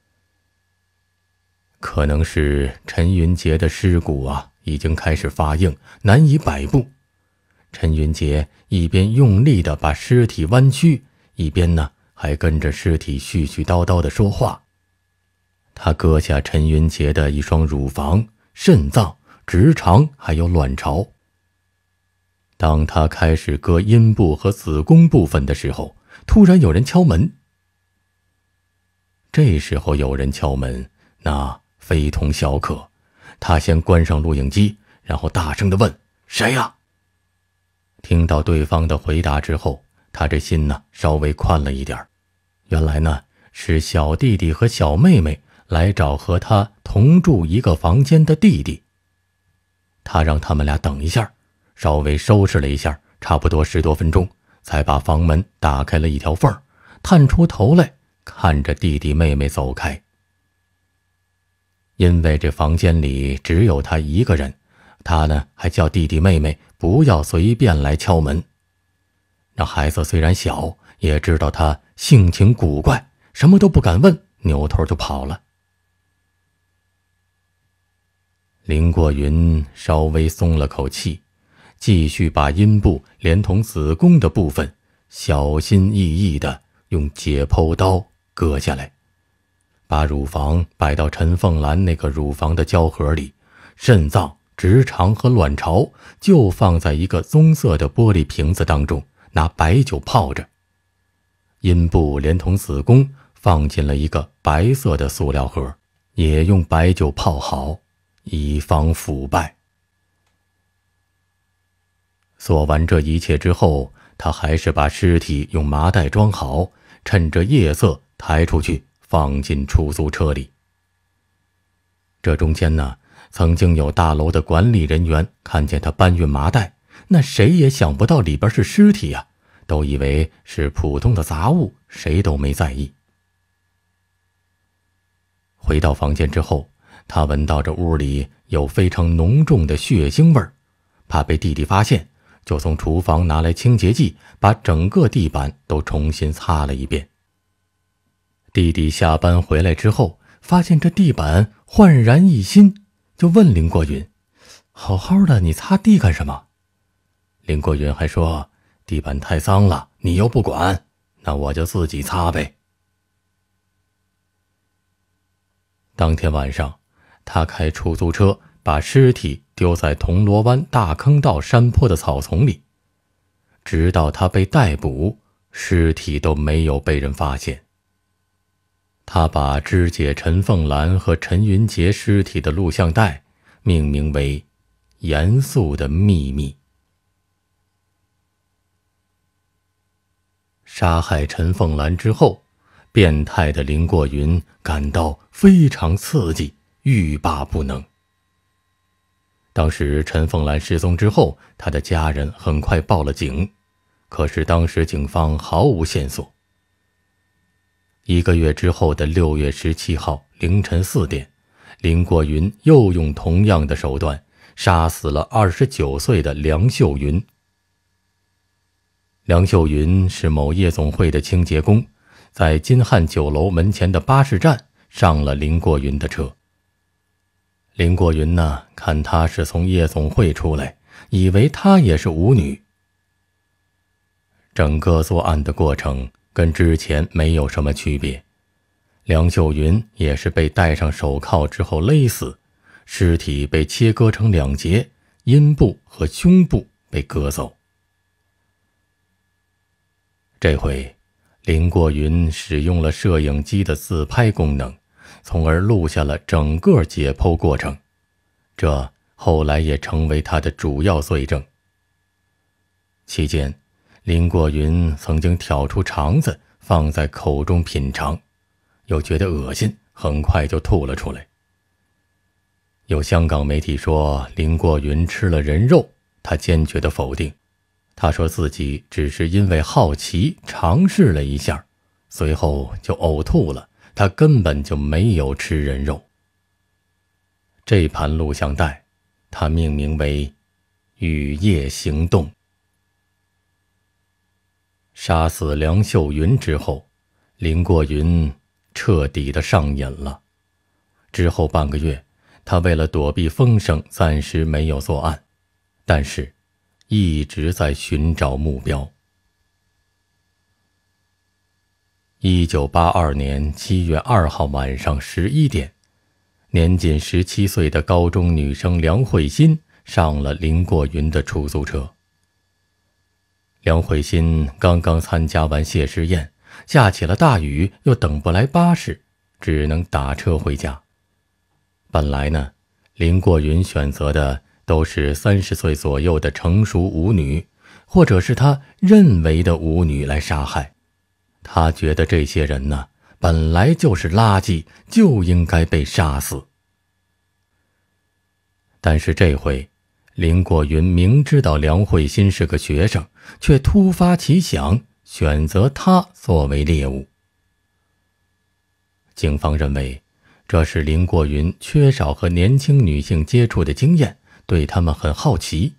可能是陈云杰的尸骨啊，已经开始发硬，难以摆布。陈云杰一边用力地把尸体弯曲，一边呢还跟着尸体絮絮叨叨地说话。他割下陈云杰的一双乳房、肾脏、直肠，还有卵巢。当他开始割阴部和子宫部分的时候，突然有人敲门。这时候有人敲门，那……非同小可，他先关上录影机，然后大声地问：“谁呀？”听到对方的回答之后，他这心呢稍微宽了一点儿。原来呢是小弟弟和小妹妹来找和他同住一个房间的弟弟。他让他们俩等一下，稍微收拾了一下，差不多十多分钟，才把房门打开了一条缝，探出头来看着弟弟妹妹走开。因为这房间里只有他一个人，他呢还叫弟弟妹妹不要随便来敲门。那孩子虽然小，也知道他性情古怪，什么都不敢问，扭头就跑了。林过云稍微松了口气，继续把阴部连同子宫的部分小心翼翼的用解剖刀割下来。把乳房摆到陈凤兰那个乳房的胶盒里，肾脏、直肠和卵巢就放在一个棕色的玻璃瓶子当中，拿白酒泡着。阴部连同子宫放进了一个白色的塑料盒，也用白酒泡好，以防腐败。做完这一切之后，他还是把尸体用麻袋装好，趁着夜色抬出去。放进出租车里。这中间呢，曾经有大楼的管理人员看见他搬运麻袋，那谁也想不到里边是尸体呀，都以为是普通的杂物，谁都没在意。回到房间之后，他闻到这屋里有非常浓重的血腥味儿，怕被弟弟发现，就从厨房拿来清洁剂，把整个地板都重新擦了一遍。弟弟下班回来之后，发现这地板焕然一新，就问林国云：“好好的，你擦地干什么？”林国云还说：“地板太脏了，你又不管，那我就自己擦呗。”当天晚上，他开出租车把尸体丢在铜锣湾大坑道山坡的草丛里，直到他被逮捕，尸体都没有被人发现。他把肢解陈凤兰和陈云杰尸体的录像带命名为《严肃的秘密》。杀害陈凤兰之后，变态的林过云感到非常刺激，欲罢不能。当时陈凤兰失踪之后，她的家人很快报了警，可是当时警方毫无线索。一个月之后的六月十七号凌晨四点，林过云又用同样的手段杀死了二十九岁的梁秀云。梁秀云是某夜总会的清洁工，在金汉酒楼门前的巴士站上了林过云的车。林过云呢，看她是从夜总会出来，以为她也是舞女。整个作案的过程。跟之前没有什么区别，梁秀云也是被戴上手铐之后勒死，尸体被切割成两截，阴部和胸部被割走。这回，林过云使用了摄影机的自拍功能，从而录下了整个解剖过程，这后来也成为他的主要罪证。期间。林过云曾经挑出肠子放在口中品尝，又觉得恶心，很快就吐了出来。有香港媒体说林过云吃了人肉，他坚决的否定。他说自己只是因为好奇尝试了一下，随后就呕吐了，他根本就没有吃人肉。这盘录像带，他命名为《雨夜行动》。杀死梁秀云之后，林过云彻底的上瘾了。之后半个月，他为了躲避风声，暂时没有作案，但是，一直在寻找目标。一九八二年七月二号晚上十一点，年仅十七岁的高中女生梁慧欣上了林过云的出租车。梁慧欣刚刚参加完谢师宴，下起了大雨，又等不来巴士，只能打车回家。本来呢，林过云选择的都是三十岁左右的成熟舞女，或者是他认为的舞女来杀害。他觉得这些人呢，本来就是垃圾，就应该被杀死。但是这回。林过云明知道梁慧心是个学生，却突发奇想选择她作为猎物。警方认为，这是林过云缺少和年轻女性接触的经验，对他们很好奇。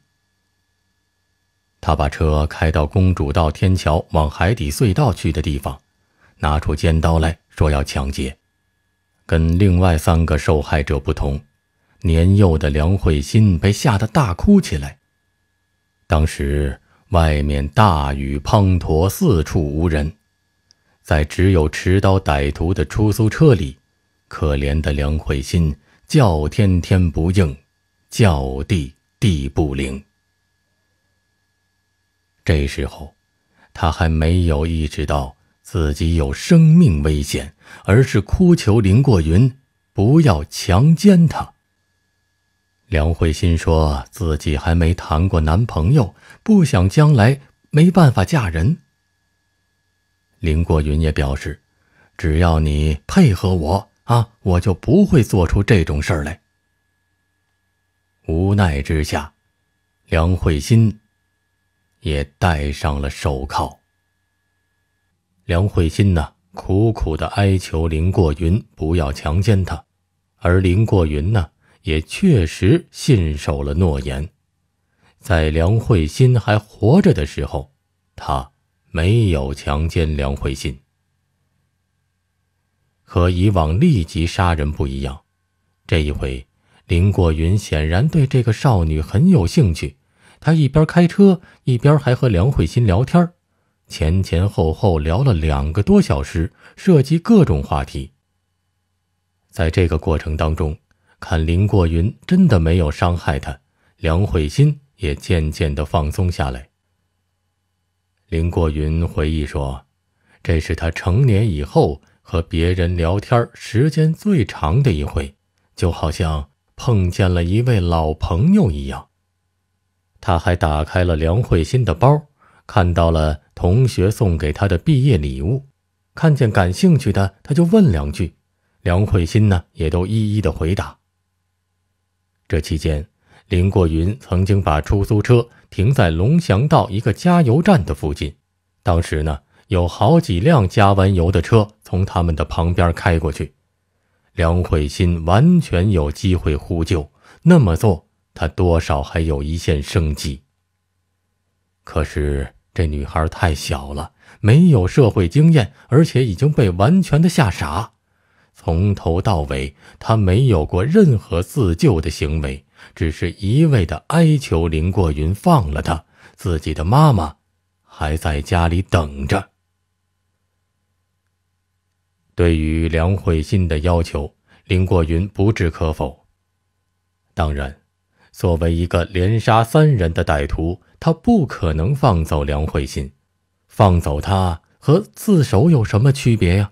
他把车开到公主道天桥往海底隧道去的地方，拿出尖刀来说要抢劫，跟另外三个受害者不同。年幼的梁慧心被吓得大哭起来。当时外面大雨滂沱，四处无人，在只有持刀歹徒的出租车里，可怜的梁慧心叫天天不应，叫地地不灵。这时候，他还没有意识到自己有生命危险，而是哭求林过云不要强奸他。梁慧心说自己还没谈过男朋友，不想将来没办法嫁人。林过云也表示，只要你配合我啊，我就不会做出这种事儿来。无奈之下，梁慧心也戴上了手铐。梁慧心呢，苦苦的哀求林过云不要强奸她，而林过云呢。也确实信守了诺言，在梁慧心还活着的时候，他没有强奸梁慧心。和以往立即杀人不一样，这一回，林过云显然对这个少女很有兴趣。他一边开车，一边还和梁慧心聊天，前前后后聊了两个多小时，涉及各种话题。在这个过程当中。看林过云真的没有伤害他，梁慧心也渐渐的放松下来。林过云回忆说：“这是他成年以后和别人聊天时间最长的一回，就好像碰见了一位老朋友一样。”他还打开了梁慧欣的包，看到了同学送给他的毕业礼物，看见感兴趣的他就问两句，梁慧欣呢也都一一的回答。这期间，林过云曾经把出租车停在龙翔道一个加油站的附近。当时呢，有好几辆加完油的车从他们的旁边开过去。梁慧欣完全有机会呼救，那么做她多少还有一线生机。可是这女孩太小了，没有社会经验，而且已经被完全的吓傻。从头到尾，他没有过任何自救的行为，只是一味的哀求林过云放了他，自己的妈妈还在家里等着。对于梁慧心的要求，林过云不置可否。当然，作为一个连杀三人的歹徒，他不可能放走梁慧心。放走他和自首有什么区别呀？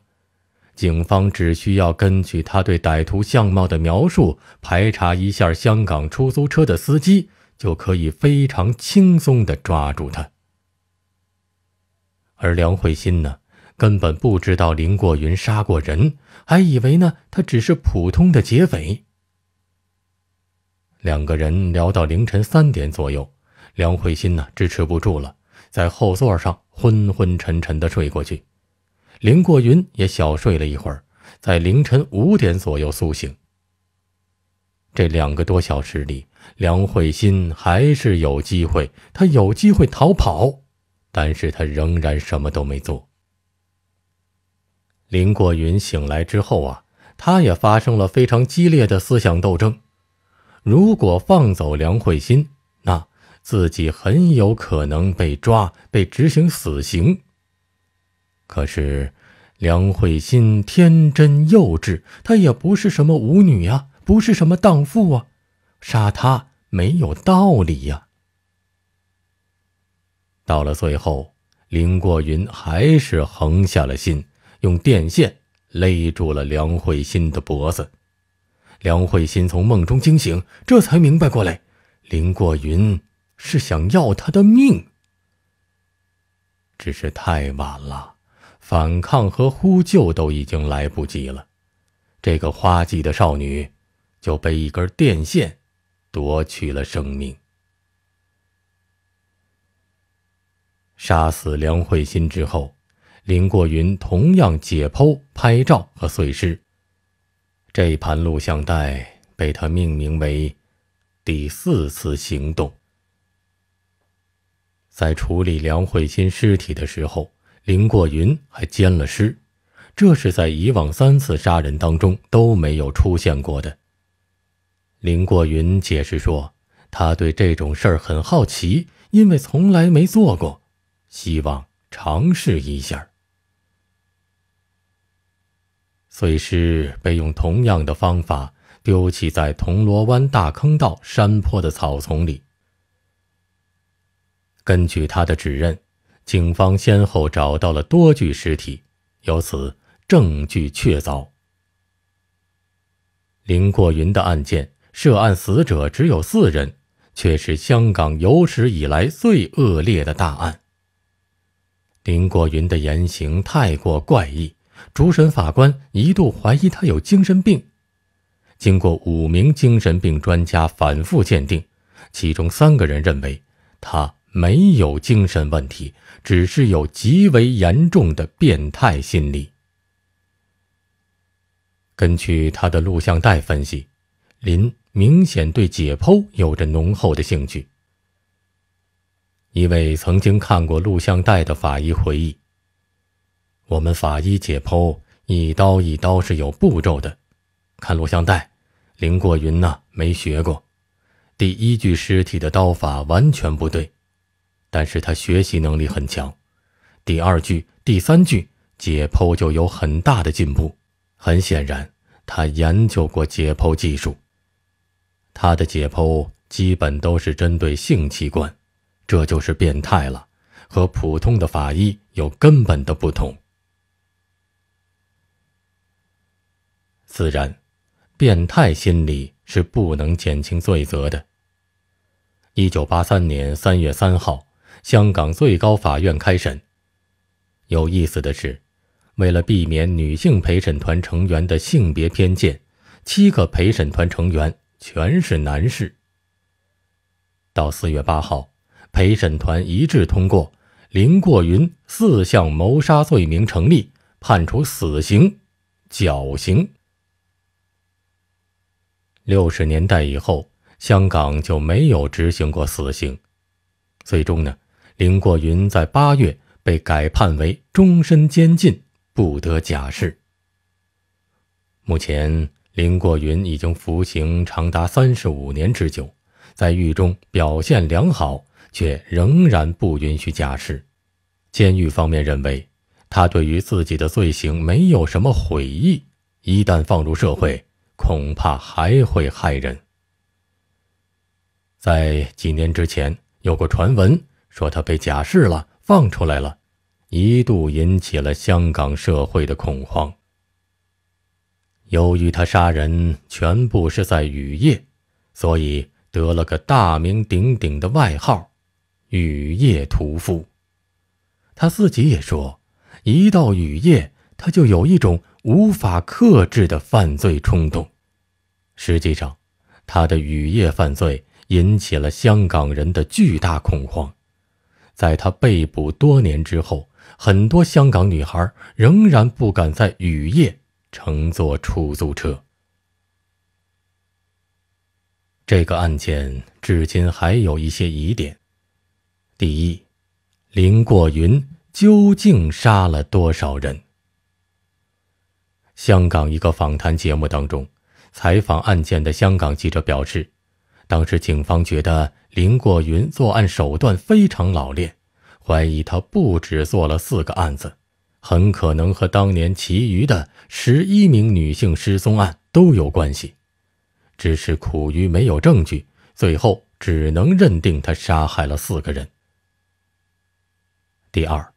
警方只需要根据他对歹徒相貌的描述排查一下香港出租车的司机，就可以非常轻松的抓住他。而梁慧欣呢，根本不知道林过云杀过人，还以为呢他只是普通的劫匪。两个人聊到凌晨三点左右，梁慧欣呢支持不住了，在后座上昏昏沉沉的睡过去。林过云也小睡了一会儿，在凌晨五点左右苏醒。这两个多小时里，梁慧心还是有机会，他有机会逃跑，但是他仍然什么都没做。林过云醒来之后啊，他也发生了非常激烈的思想斗争：如果放走梁慧心，那自己很有可能被抓被执行死刑。可是，梁慧心天真幼稚，她也不是什么舞女呀，不是什么荡妇啊，杀她没有道理呀。到了最后，林过云还是横下了心，用电线勒住了梁慧心的脖子。梁慧心从梦中惊醒，这才明白过来，林过云是想要她的命。只是太晚了。反抗和呼救都已经来不及了，这个花季的少女就被一根电线夺去了生命。杀死梁慧欣之后，林过云同样解剖、拍照和碎尸。这盘录像带被他命名为“第四次行动”。在处理梁慧欣尸体的时候。林过云还兼了尸，这是在以往三次杀人当中都没有出现过的。林过云解释说，他对这种事儿很好奇，因为从来没做过，希望尝试一下。碎尸被用同样的方法丢弃在铜锣湾大坑道山坡的草丛里。根据他的指认。警方先后找到了多具尸体，由此证据确凿。林国云的案件涉案死者只有四人，却是香港有史以来最恶劣的大案。林国云的言行太过怪异，主审法官一度怀疑他有精神病。经过五名精神病专家反复鉴定，其中三个人认为他没有精神问题。只是有极为严重的变态心理。根据他的录像带分析，林明显对解剖有着浓厚的兴趣。一位曾经看过录像带的法医回忆：“我们法医解剖，一刀一刀是有步骤的。看录像带，林过云呢没学过，第一具尸体的刀法完全不对。”但是他学习能力很强，第二句、第三句解剖就有很大的进步。很显然，他研究过解剖技术。他的解剖基本都是针对性器官，这就是变态了，和普通的法医有根本的不同。自然，变态心理是不能减轻罪责的。一九八三年三月三号。香港最高法院开审。有意思的是，为了避免女性陪审团成员的性别偏见，七个陪审团成员全是男士。到四月八号，陪审团一致通过林过云四项谋杀罪名成立，判处死刑、绞刑。六十年代以后，香港就没有执行过死刑。最终呢？林过云在八月被改判为终身监禁，不得假释。目前，林过云已经服刑长达三十五年之久，在狱中表现良好，却仍然不允许假释。监狱方面认为，他对于自己的罪行没有什么悔意，一旦放入社会，恐怕还会害人。在几年之前，有过传闻。说他被假释了，放出来了，一度引起了香港社会的恐慌。由于他杀人全部是在雨夜，所以得了个大名鼎鼎的外号“雨夜屠夫”。他自己也说，一到雨夜，他就有一种无法克制的犯罪冲动。实际上，他的雨夜犯罪引起了香港人的巨大恐慌。在他被捕多年之后，很多香港女孩仍然不敢在雨夜乘坐出租车。这个案件至今还有一些疑点。第一，林过云究竟杀了多少人？香港一个访谈节目当中，采访案件的香港记者表示，当时警方觉得。林过云作案手段非常老练，怀疑他不止做了四个案子，很可能和当年其余的十一名女性失踪案都有关系，只是苦于没有证据，最后只能认定他杀害了四个人。第二，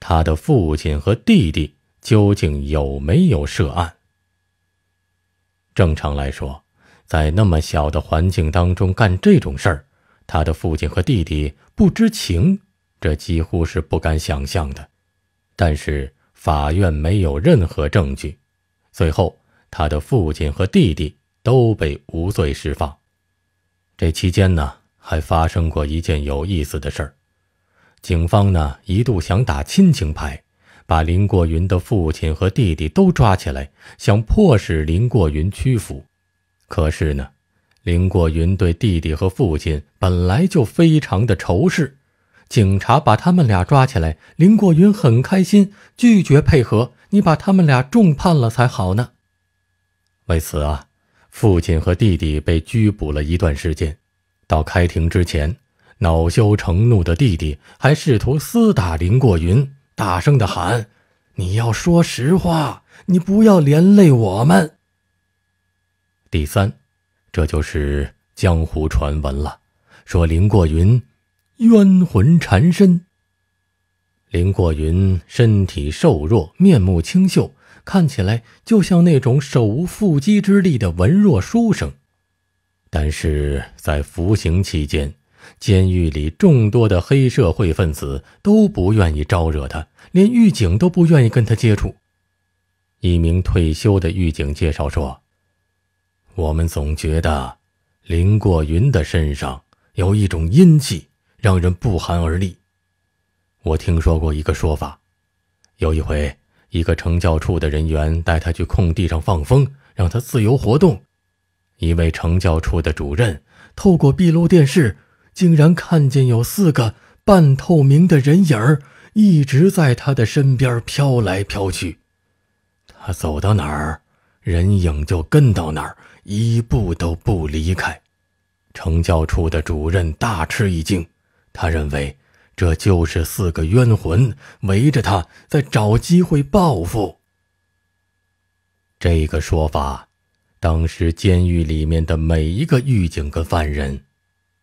他的父亲和弟弟究竟有没有涉案？正常来说，在那么小的环境当中干这种事儿。他的父亲和弟弟不知情，这几乎是不敢想象的。但是法院没有任何证据，最后他的父亲和弟弟都被无罪释放。这期间呢，还发生过一件有意思的事儿：警方呢一度想打亲情牌，把林过云的父亲和弟弟都抓起来，想迫使林过云屈服。可是呢？林过云对弟弟和父亲本来就非常的仇视，警察把他们俩抓起来，林过云很开心，拒绝配合。你把他们俩重判了才好呢。为此啊，父亲和弟弟被拘捕了一段时间。到开庭之前，恼羞成怒的弟弟还试图厮打林过云，大声的喊：“你要说实话，你不要连累我们。”第三。这就是江湖传闻了，说林过云冤魂缠身。林过云身体瘦弱，面目清秀，看起来就像那种手无缚鸡之力的文弱书生。但是在服刑期间，监狱里众多的黑社会分子都不愿意招惹他，连狱警都不愿意跟他接触。一名退休的狱警介绍说。我们总觉得，林过云的身上有一种阴气，让人不寒而栗。我听说过一个说法：有一回，一个城教处的人员带他去空地上放风，让他自由活动。一位城教处的主任透过闭路电视，竟然看见有四个半透明的人影儿一直在他的身边飘来飘去。他走到哪儿，人影就跟到哪儿。一步都不离开，惩教处的主任大吃一惊。他认为这就是四个冤魂围着他在找机会报复。这个说法，当时监狱里面的每一个狱警跟犯人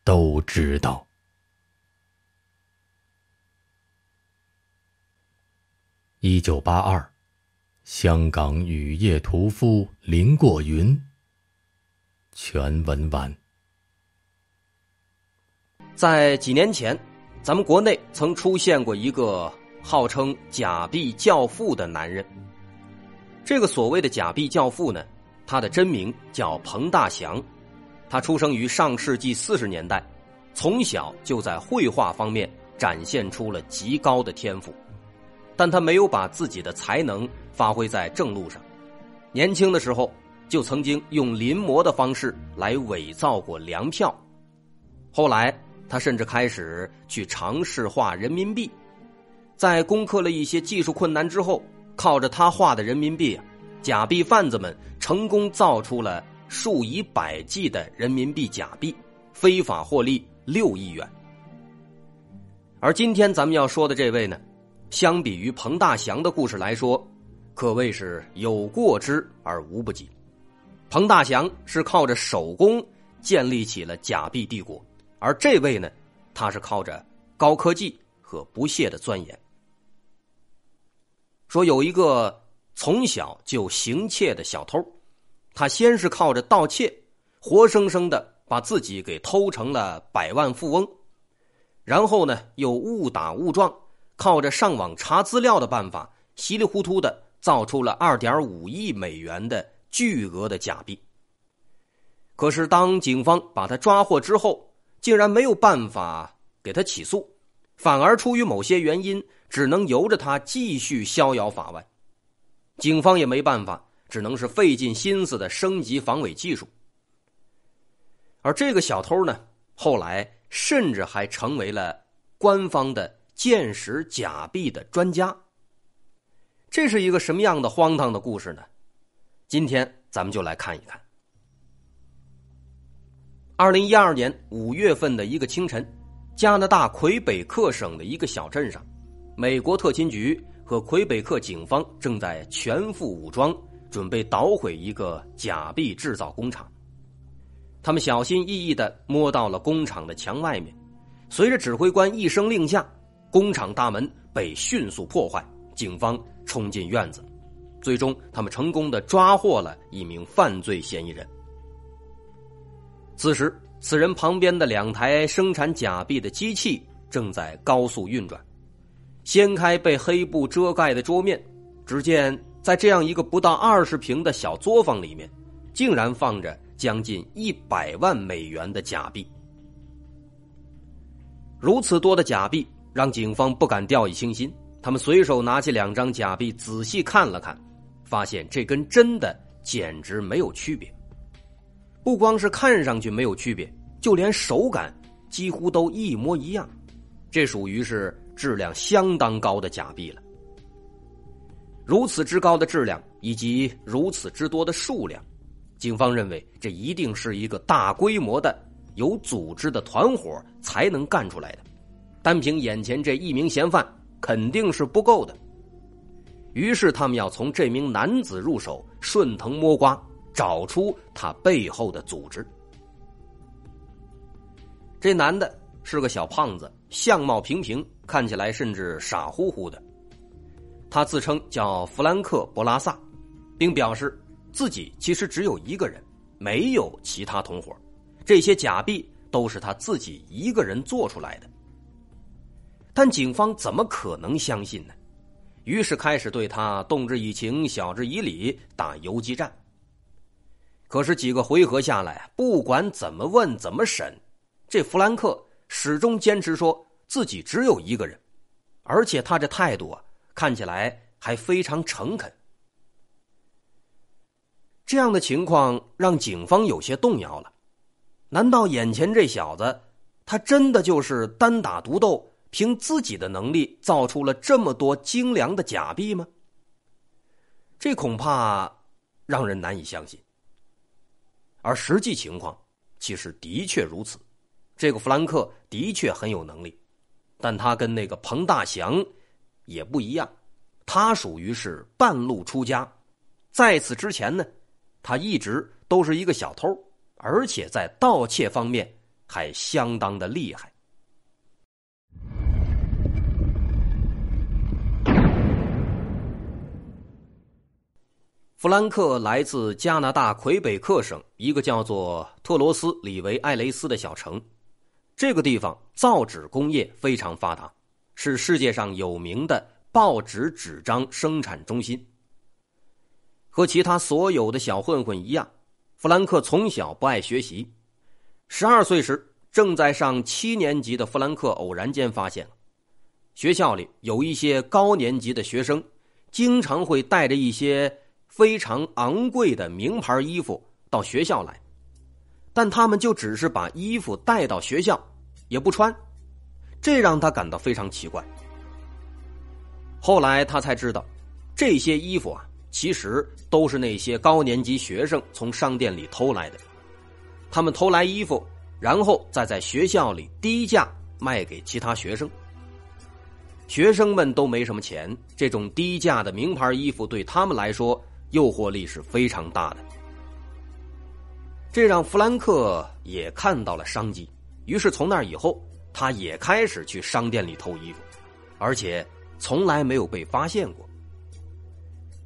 都知道。一九八二，香港雨夜屠夫林过云。全文完。在几年前，咱们国内曾出现过一个号称假币教父的男人。这个所谓的假币教父呢，他的真名叫彭大祥，他出生于上世纪四十年代，从小就在绘画方面展现出了极高的天赋，但他没有把自己的才能发挥在正路上。年轻的时候。就曾经用临摹的方式来伪造过粮票，后来他甚至开始去尝试画人民币，在攻克了一些技术困难之后，靠着他画的人民币啊，假币贩子们成功造出了数以百计的人民币假币，非法获利六亿元。而今天咱们要说的这位呢，相比于彭大祥的故事来说，可谓是有过之而无不及。彭大祥是靠着手工建立起了假币帝国，而这位呢，他是靠着高科技和不懈的钻研。说有一个从小就行窃的小偷，他先是靠着盗窃，活生生的把自己给偷成了百万富翁，然后呢，又误打误撞，靠着上网查资料的办法，稀里糊涂的造出了二点五亿美元的。巨额的假币。可是，当警方把他抓获之后，竟然没有办法给他起诉，反而出于某些原因，只能由着他继续逍遥法外。警方也没办法，只能是费尽心思的升级防伪技术。而这个小偷呢，后来甚至还成为了官方的鉴识假币的专家。这是一个什么样的荒唐的故事呢？今天咱们就来看一看。二零一二年五月份的一个清晨，加拿大魁北克省的一个小镇上，美国特勤局和魁北克警方正在全副武装，准备捣毁一个假币制造工厂。他们小心翼翼的摸到了工厂的墙外面，随着指挥官一声令下，工厂大门被迅速破坏，警方冲进院子。最终，他们成功的抓获了一名犯罪嫌疑人。此时，此人旁边的两台生产假币的机器正在高速运转。掀开被黑布遮盖的桌面，只见在这样一个不到二十平的小作坊里面，竟然放着将近一百万美元的假币。如此多的假币让警方不敢掉以轻心，他们随手拿起两张假币，仔细看了看。发现这跟真的简直没有区别，不光是看上去没有区别，就连手感几乎都一模一样，这属于是质量相当高的假币了。如此之高的质量以及如此之多的数量，警方认为这一定是一个大规模的有组织的团伙才能干出来的，单凭眼前这一名嫌犯肯定是不够的。于是，他们要从这名男子入手，顺藤摸瓜，找出他背后的组织。这男的是个小胖子，相貌平平，看起来甚至傻乎乎的。他自称叫弗兰克·博拉萨，并表示自己其实只有一个人，没有其他同伙。这些假币都是他自己一个人做出来的。但警方怎么可能相信呢？于是开始对他动之以情、晓之以理，打游击战。可是几个回合下来，不管怎么问、怎么审，这弗兰克始终坚持说自己只有一个人，而且他这态度啊，看起来还非常诚恳。这样的情况让警方有些动摇了：难道眼前这小子，他真的就是单打独斗？凭自己的能力造出了这么多精良的假币吗？这恐怕让人难以相信。而实际情况其实的确如此，这个弗兰克的确很有能力，但他跟那个彭大祥也不一样，他属于是半路出家，在此之前呢，他一直都是一个小偷，而且在盗窃方面还相当的厉害。弗兰克来自加拿大魁北克省一个叫做特罗斯里维艾雷斯的小城，这个地方造纸工业非常发达，是世界上有名的报纸纸张生产中心。和其他所有的小混混一样，弗兰克从小不爱学习。十二岁时，正在上七年级的弗兰克偶然间发现了，学校里有一些高年级的学生经常会带着一些。非常昂贵的名牌衣服到学校来，但他们就只是把衣服带到学校，也不穿，这让他感到非常奇怪。后来他才知道，这些衣服啊，其实都是那些高年级学生从商店里偷来的。他们偷来衣服，然后再在学校里低价卖给其他学生。学生们都没什么钱，这种低价的名牌衣服对他们来说。诱惑力是非常大的，这让弗兰克也看到了商机。于是从那以后，他也开始去商店里偷衣服，而且从来没有被发现过。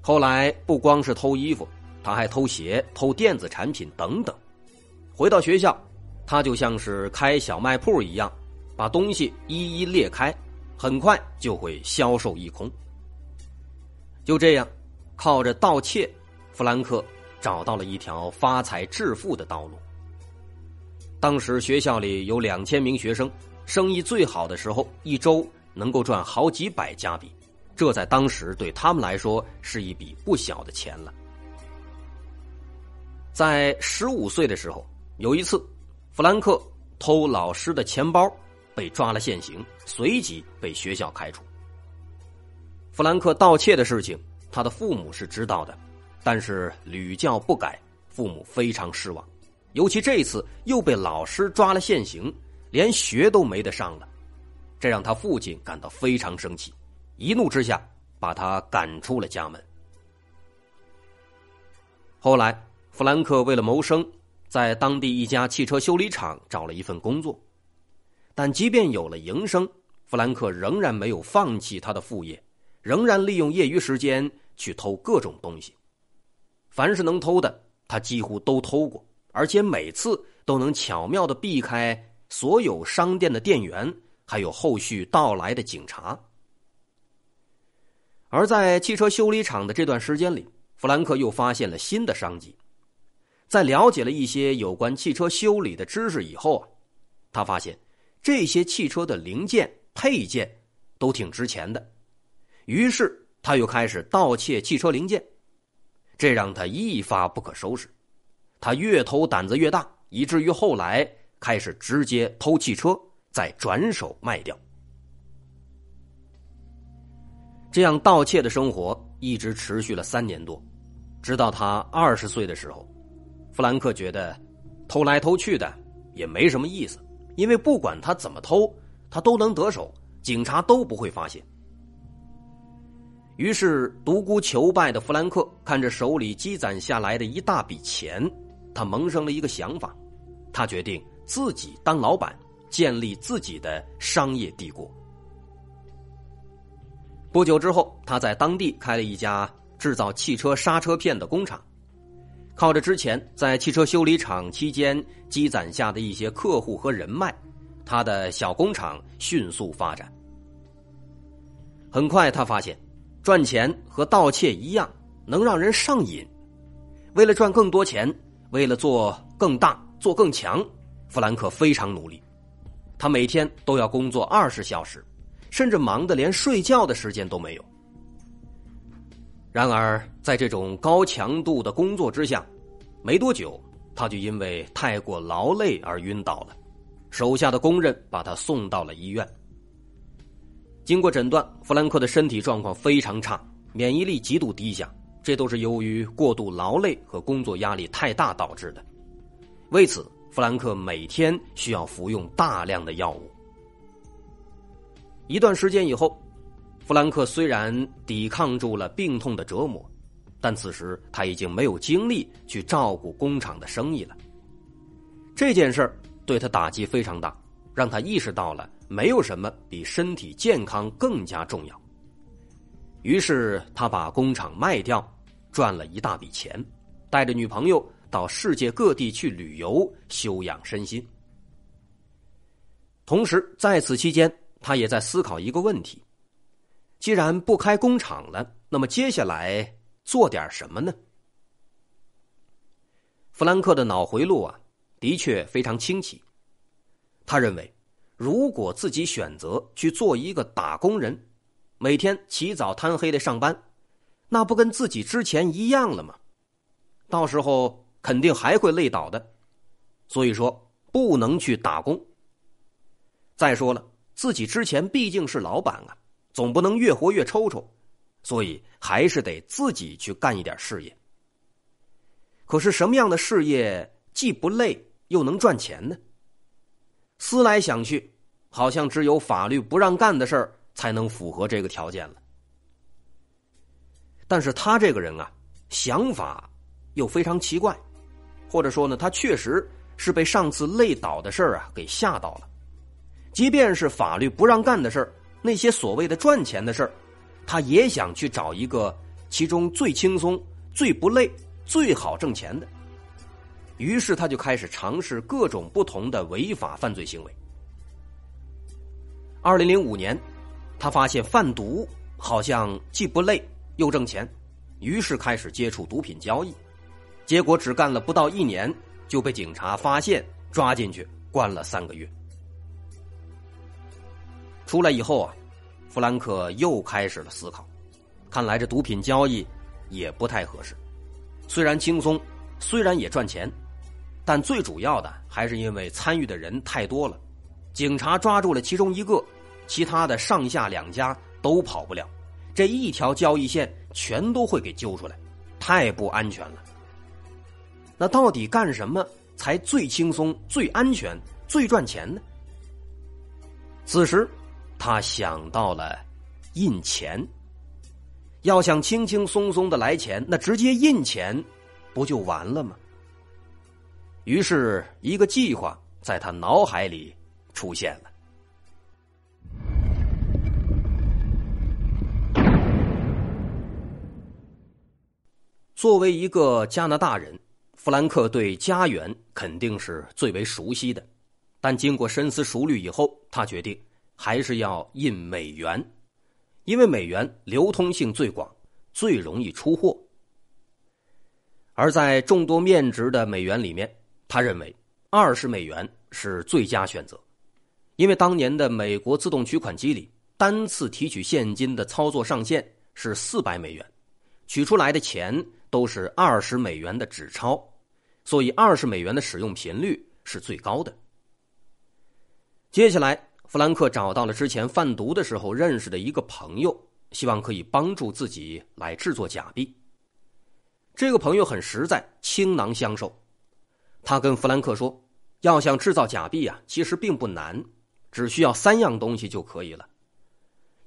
后来不光是偷衣服，他还偷鞋、偷电子产品等等。回到学校，他就像是开小卖铺一样，把东西一一列开，很快就会销售一空。就这样。靠着盗窃，弗兰克找到了一条发财致富的道路。当时学校里有两千名学生，生意最好的时候，一周能够赚好几百加币，这在当时对他们来说是一笔不小的钱了。在十五岁的时候，有一次，弗兰克偷老师的钱包被抓了现行，随即被学校开除。弗兰克盗窃的事情。他的父母是知道的，但是屡教不改，父母非常失望，尤其这次又被老师抓了现行，连学都没得上了，这让他父亲感到非常生气，一怒之下把他赶出了家门。后来，弗兰克为了谋生，在当地一家汽车修理厂找了一份工作，但即便有了营生，弗兰克仍然没有放弃他的副业，仍然利用业余时间。去偷各种东西，凡是能偷的，他几乎都偷过，而且每次都能巧妙的避开所有商店的店员，还有后续到来的警察。而在汽车修理厂的这段时间里，弗兰克又发现了新的商机。在了解了一些有关汽车修理的知识以后啊，他发现这些汽车的零件配件都挺值钱的，于是。他又开始盗窃汽车零件，这让他一发不可收拾。他越偷胆子越大，以至于后来开始直接偷汽车，再转手卖掉。这样盗窃的生活一直持续了三年多，直到他二十岁的时候，弗兰克觉得偷来偷去的也没什么意思，因为不管他怎么偷，他都能得手，警察都不会发现。于是，独孤求败的弗兰克看着手里积攒下来的一大笔钱，他萌生了一个想法，他决定自己当老板，建立自己的商业帝国。不久之后，他在当地开了一家制造汽车刹车片的工厂，靠着之前在汽车修理厂期间积攒下的一些客户和人脉，他的小工厂迅速发展。很快，他发现。赚钱和盗窃一样，能让人上瘾。为了赚更多钱，为了做更大、做更强，弗兰克非常努力。他每天都要工作二十小时，甚至忙得连睡觉的时间都没有。然而，在这种高强度的工作之下，没多久他就因为太过劳累而晕倒了。手下的工人把他送到了医院。经过诊断，弗兰克的身体状况非常差，免疫力极度低下，这都是由于过度劳累和工作压力太大导致的。为此，弗兰克每天需要服用大量的药物。一段时间以后，弗兰克虽然抵抗住了病痛的折磨，但此时他已经没有精力去照顾工厂的生意了。这件事儿对他打击非常大，让他意识到了。没有什么比身体健康更加重要。于是他把工厂卖掉，赚了一大笔钱，带着女朋友到世界各地去旅游，休养身心。同时，在此期间，他也在思考一个问题：既然不开工厂了，那么接下来做点什么呢？弗兰克的脑回路啊，的确非常清奇。他认为。如果自己选择去做一个打工人，每天起早贪黑的上班，那不跟自己之前一样了吗？到时候肯定还会累倒的。所以说，不能去打工。再说了，自己之前毕竟是老板啊，总不能越活越抽抽，所以还是得自己去干一点事业。可是，什么样的事业既不累又能赚钱呢？思来想去，好像只有法律不让干的事儿才能符合这个条件了。但是他这个人啊，想法又非常奇怪，或者说呢，他确实是被上次累倒的事儿啊给吓到了。即便是法律不让干的事儿，那些所谓的赚钱的事儿，他也想去找一个其中最轻松、最不累、最好挣钱的。于是他就开始尝试各种不同的违法犯罪行为。二零零五年，他发现贩毒好像既不累又挣钱，于是开始接触毒品交易，结果只干了不到一年就被警察发现抓进去关了三个月。出来以后啊，弗兰克又开始了思考，看来这毒品交易也不太合适，虽然轻松，虽然也赚钱。但最主要的还是因为参与的人太多了，警察抓住了其中一个，其他的上下两家都跑不了，这一条交易线全都会给揪出来，太不安全了。那到底干什么才最轻松、最安全、最赚钱呢？此时，他想到了印钱。要想轻轻松松的来钱，那直接印钱，不就完了吗？于是，一个计划在他脑海里出现了。作为一个加拿大人，弗兰克对家园肯定是最为熟悉的。但经过深思熟虑以后，他决定还是要印美元，因为美元流通性最广，最容易出货。而在众多面值的美元里面，他认为，二十美元是最佳选择，因为当年的美国自动取款机里，单次提取现金的操作上限是四百美元，取出来的钱都是二十美元的纸钞，所以二十美元的使用频率是最高的。接下来，弗兰克找到了之前贩毒的时候认识的一个朋友，希望可以帮助自己来制作假币。这个朋友很实在，倾囊相授。他跟弗兰克说：“要想制造假币啊，其实并不难，只需要三样东西就可以了：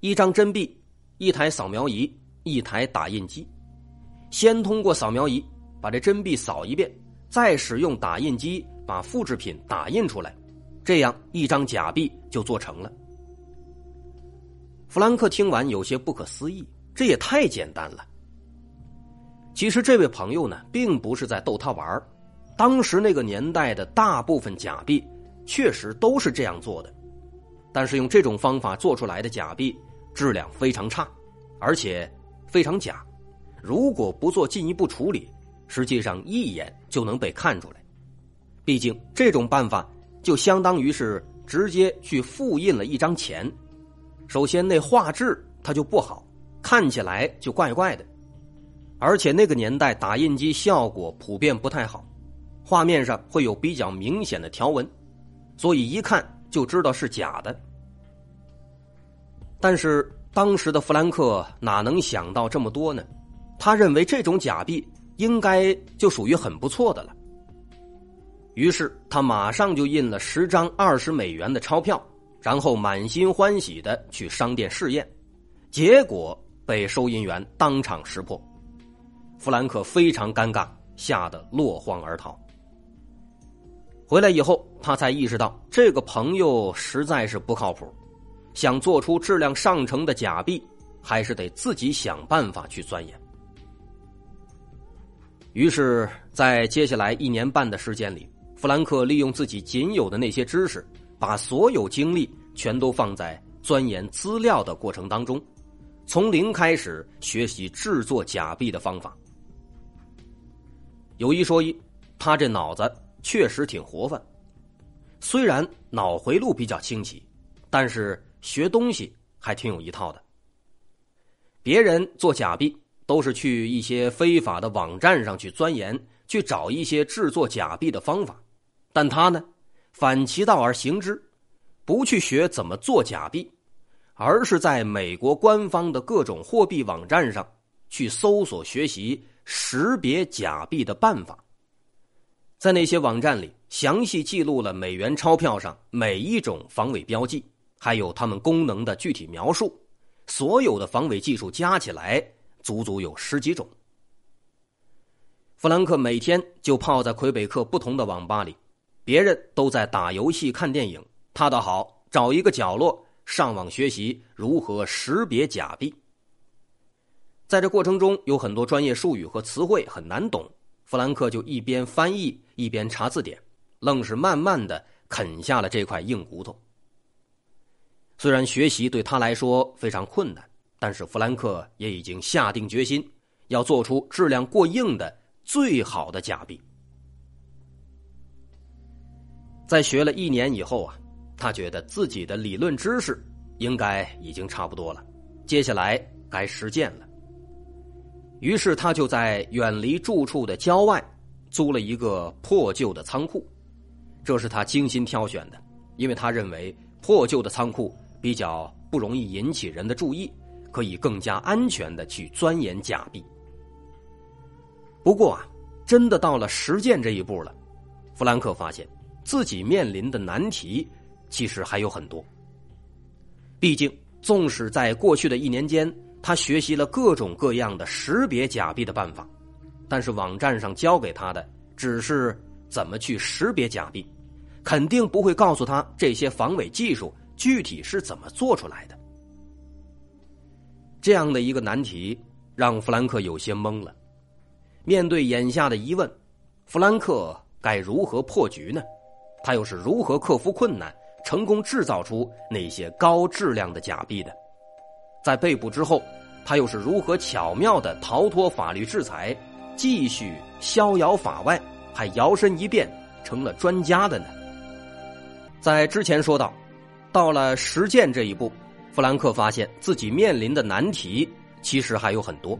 一张真币、一台扫描仪、一台打印机。先通过扫描仪把这真币扫一遍，再使用打印机把复制品打印出来，这样一张假币就做成了。”弗兰克听完有些不可思议：“这也太简单了！”其实这位朋友呢，并不是在逗他玩当时那个年代的大部分假币，确实都是这样做的，但是用这种方法做出来的假币质量非常差，而且非常假。如果不做进一步处理，实际上一眼就能被看出来。毕竟这种办法就相当于是直接去复印了一张钱。首先，那画质它就不好，看起来就怪怪的，而且那个年代打印机效果普遍不太好。画面上会有比较明显的条纹，所以一看就知道是假的。但是当时的弗兰克哪能想到这么多呢？他认为这种假币应该就属于很不错的了。于是他马上就印了十张二十美元的钞票，然后满心欢喜的去商店试验，结果被收银员当场识破。弗兰克非常尴尬，吓得落荒而逃。回来以后，他才意识到这个朋友实在是不靠谱，想做出质量上乘的假币，还是得自己想办法去钻研。于是，在接下来一年半的时间里，弗兰克利用自己仅有的那些知识，把所有精力全都放在钻研资料的过程当中，从零开始学习制作假币的方法。有一说一，他这脑子。确实挺活泛，虽然脑回路比较清奇，但是学东西还挺有一套的。别人做假币都是去一些非法的网站上去钻研，去找一些制作假币的方法，但他呢，反其道而行之，不去学怎么做假币，而是在美国官方的各种货币网站上去搜索学习识别假币的办法。在那些网站里，详细记录了美元钞票上每一种防伪标记，还有它们功能的具体描述。所有的防伪技术加起来，足足有十几种。弗兰克每天就泡在魁北克不同的网吧里，别人都在打游戏、看电影，他倒好，找一个角落上网学习如何识别假币。在这过程中，有很多专业术语和词汇很难懂。弗兰克就一边翻译一边查字典，愣是慢慢的啃下了这块硬骨头。虽然学习对他来说非常困难，但是弗兰克也已经下定决心，要做出质量过硬的最好的假币。在学了一年以后啊，他觉得自己的理论知识应该已经差不多了，接下来该实践了。于是他就在远离住处的郊外，租了一个破旧的仓库，这是他精心挑选的，因为他认为破旧的仓库比较不容易引起人的注意，可以更加安全的去钻研假币。不过啊，真的到了实践这一步了，弗兰克发现自己面临的难题其实还有很多。毕竟，纵使在过去的一年间。他学习了各种各样的识别假币的办法，但是网站上教给他的只是怎么去识别假币，肯定不会告诉他这些防伪技术具体是怎么做出来的。这样的一个难题让弗兰克有些懵了。面对眼下的疑问，弗兰克该如何破局呢？他又是如何克服困难，成功制造出那些高质量的假币的？在被捕之后，他又是如何巧妙的逃脱法律制裁，继续逍遥法外，还摇身一变成了专家的呢？在之前说到，到了实践这一步，弗兰克发现自己面临的难题其实还有很多。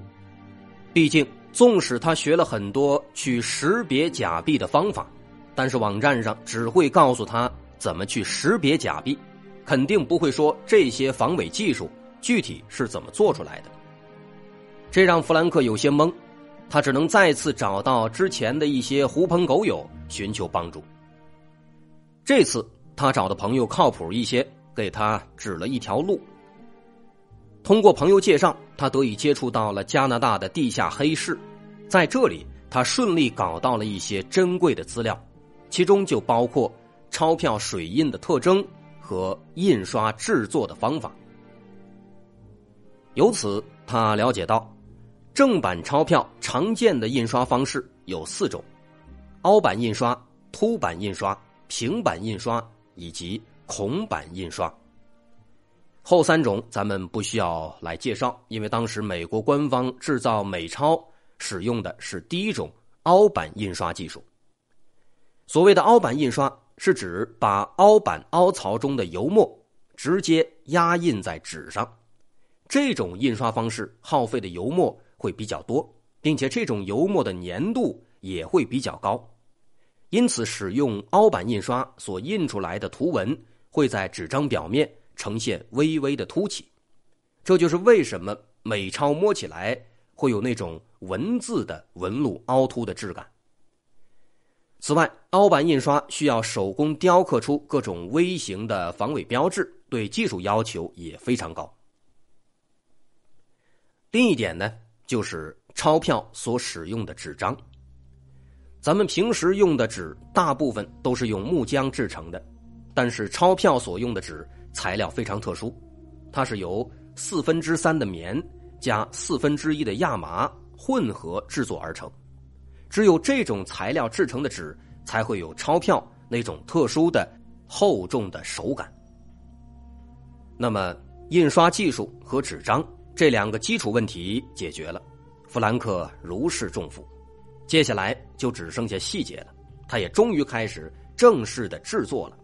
毕竟，纵使他学了很多去识别假币的方法，但是网站上只会告诉他怎么去识别假币，肯定不会说这些防伪技术。具体是怎么做出来的？这让弗兰克有些懵，他只能再次找到之前的一些狐朋狗友寻求帮助。这次他找的朋友靠谱一些，给他指了一条路。通过朋友介绍，他得以接触到了加拿大的地下黑市，在这里他顺利搞到了一些珍贵的资料，其中就包括钞票水印的特征和印刷制作的方法。由此，他了解到，正版钞票常见的印刷方式有四种：凹版印刷、凸版印刷、平版印刷以及孔版印刷。后三种咱们不需要来介绍，因为当时美国官方制造美钞使用的是第一种凹版印刷技术。所谓的凹版印刷，是指把凹版凹槽中的油墨直接压印在纸上。这种印刷方式耗费的油墨会比较多，并且这种油墨的粘度也会比较高，因此使用凹版印刷所印出来的图文会在纸张表面呈现微微的凸起，这就是为什么美钞摸起来会有那种文字的纹路凹凸的质感。此外，凹版印刷需要手工雕刻出各种微型的防伪标志，对技术要求也非常高。另一点呢，就是钞票所使用的纸张。咱们平时用的纸大部分都是用木浆制成的，但是钞票所用的纸材料非常特殊，它是由四分之三的棉加四分之一的亚麻混合制作而成。只有这种材料制成的纸，才会有钞票那种特殊的厚重的手感。那么，印刷技术和纸张。这两个基础问题解决了，弗兰克如释重负，接下来就只剩下细节了。他也终于开始正式的制作了。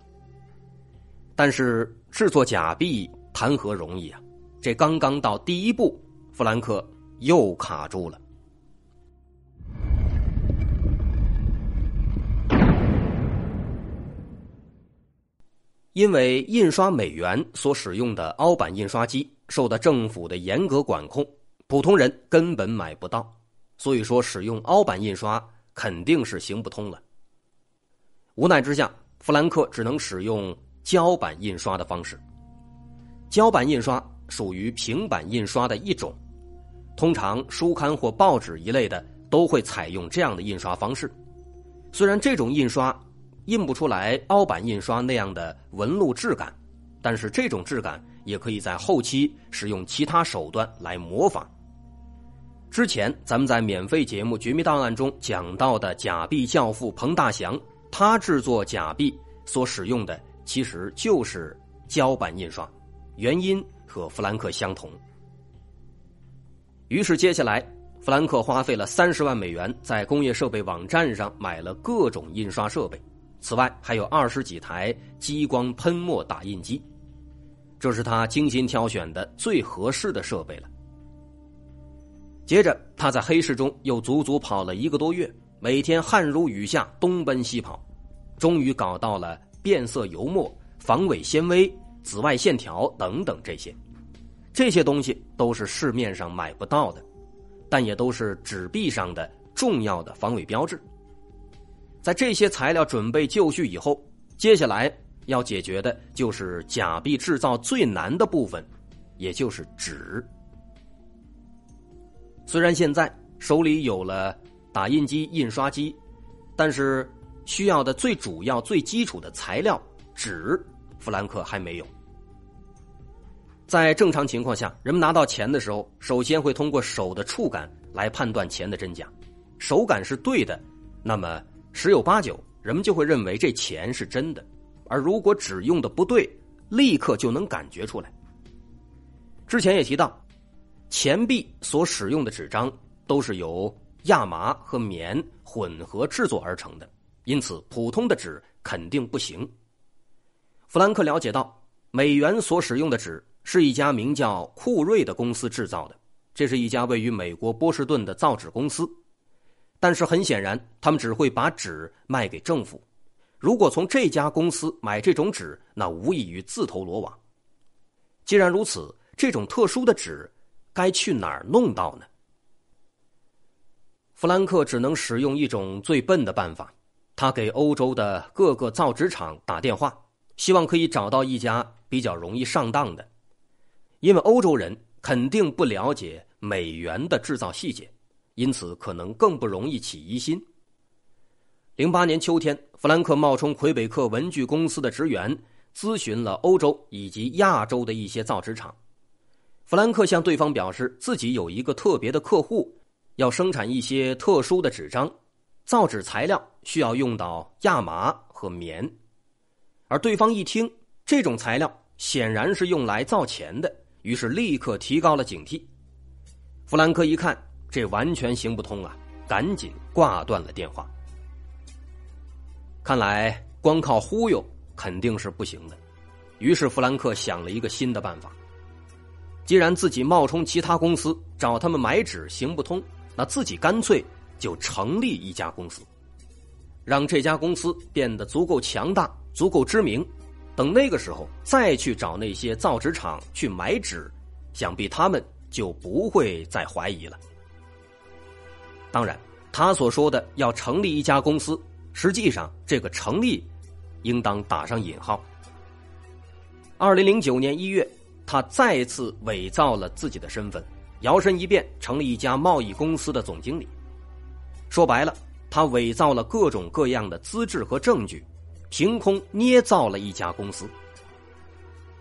但是制作假币谈何容易啊！这刚刚到第一步，弗兰克又卡住了，因为印刷美元所使用的凹版印刷机。受到政府的严格管控，普通人根本买不到，所以说使用凹版印刷肯定是行不通了。无奈之下，弗兰克只能使用胶版印刷的方式。胶版印刷属于平板印刷的一种，通常书刊或报纸一类的都会采用这样的印刷方式。虽然这种印刷印不出来凹版印刷那样的纹路质感，但是这种质感。也可以在后期使用其他手段来模仿。之前咱们在免费节目《绝密档案》中讲到的假币教父彭大祥，他制作假币所使用的其实就是胶版印刷，原因和弗兰克相同。于是接下来，弗兰克花费了三十万美元在工业设备网站上买了各种印刷设备，此外还有二十几台激光喷墨打印机。这是他精心挑选的最合适的设备了。接着，他在黑市中又足足跑了一个多月，每天汗如雨下，东奔西跑，终于搞到了变色油墨、防伪纤维、紫外线条等等这些。这些东西都是市面上买不到的，但也都是纸币上的重要的防伪标志。在这些材料准备就绪以后，接下来。要解决的，就是假币制造最难的部分，也就是纸。虽然现在手里有了打印机、印刷机，但是需要的最主要、最基础的材料——纸，弗兰克还没有。在正常情况下，人们拿到钱的时候，首先会通过手的触感来判断钱的真假。手感是对的，那么十有八九，人们就会认为这钱是真的。而如果纸用的不对，立刻就能感觉出来。之前也提到，钱币所使用的纸张都是由亚麻和棉混合制作而成的，因此普通的纸肯定不行。弗兰克了解到，美元所使用的纸是一家名叫库瑞的公司制造的，这是一家位于美国波士顿的造纸公司，但是很显然，他们只会把纸卖给政府。如果从这家公司买这种纸，那无异于自投罗网。既然如此，这种特殊的纸该去哪儿弄到呢？弗兰克只能使用一种最笨的办法，他给欧洲的各个造纸厂打电话，希望可以找到一家比较容易上当的，因为欧洲人肯定不了解美元的制造细节，因此可能更不容易起疑心。零八年秋天，弗兰克冒充魁北克文具公司的职员，咨询了欧洲以及亚洲的一些造纸厂。弗兰克向对方表示，自己有一个特别的客户，要生产一些特殊的纸张，造纸材料需要用到亚麻和棉。而对方一听这种材料显然是用来造钱的，于是立刻提高了警惕。弗兰克一看这完全行不通啊，赶紧挂断了电话。看来光靠忽悠肯定是不行的，于是弗兰克想了一个新的办法。既然自己冒充其他公司找他们买纸行不通，那自己干脆就成立一家公司，让这家公司变得足够强大、足够知名，等那个时候再去找那些造纸厂去买纸，想必他们就不会再怀疑了。当然，他所说的要成立一家公司。实际上，这个成立应当打上引号。二零零九年一月，他再次伪造了自己的身份，摇身一变成了一家贸易公司的总经理。说白了，他伪造了各种各样的资质和证据，凭空捏造了一家公司。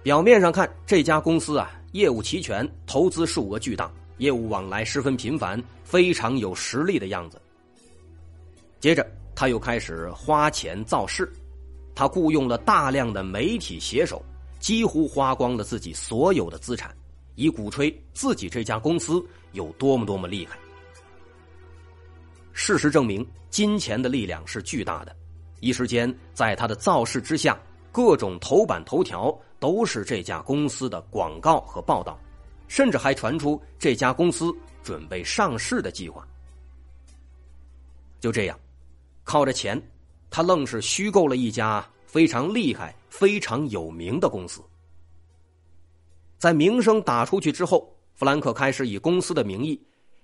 表面上看，这家公司啊，业务齐全，投资数额巨大，业务往来十分频繁，非常有实力的样子。接着。他又开始花钱造势，他雇佣了大量的媒体写手，几乎花光了自己所有的资产，以鼓吹自己这家公司有多么多么厉害。事实证明，金钱的力量是巨大的。一时间，在他的造势之下，各种头版头条都是这家公司的广告和报道，甚至还传出这家公司准备上市的计划。就这样。靠着钱，他愣是虚构了一家非常厉害、非常有名的公司。在名声打出去之后，弗兰克开始以公司的名义，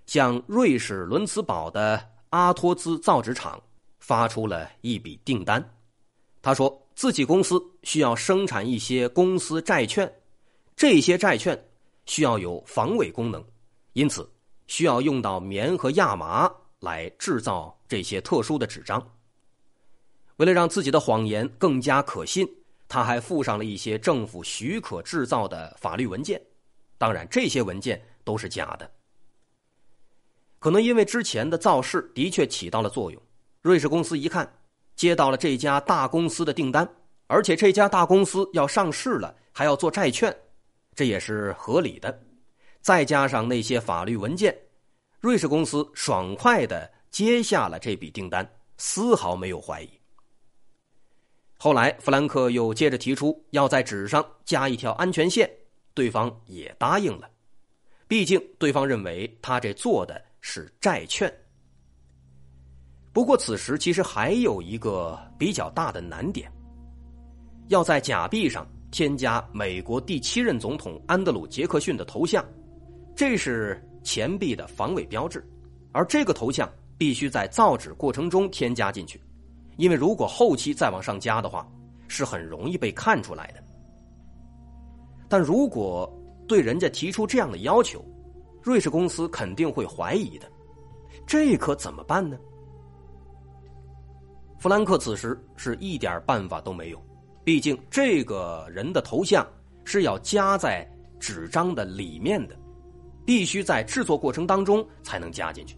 向瑞士伦茨堡的阿托兹造纸厂发出了一笔订单。他说自己公司需要生产一些公司债券，这些债券需要有防伪功能，因此需要用到棉和亚麻来制造。这些特殊的纸张，为了让自己的谎言更加可信，他还附上了一些政府许可制造的法律文件，当然这些文件都是假的。可能因为之前的造势的确起到了作用，瑞士公司一看接到了这家大公司的订单，而且这家大公司要上市了，还要做债券，这也是合理的。再加上那些法律文件，瑞士公司爽快的。接下了这笔订单，丝毫没有怀疑。后来，弗兰克又接着提出要在纸上加一条安全线，对方也答应了。毕竟，对方认为他这做的是债券。不过，此时其实还有一个比较大的难点，要在假币上添加美国第七任总统安德鲁·杰克逊的头像，这是钱币的防伪标志，而这个头像。必须在造纸过程中添加进去，因为如果后期再往上加的话，是很容易被看出来的。但如果对人家提出这样的要求，瑞士公司肯定会怀疑的。这可怎么办呢？弗兰克此时是一点办法都没有，毕竟这个人的头像是要加在纸张的里面的，必须在制作过程当中才能加进去。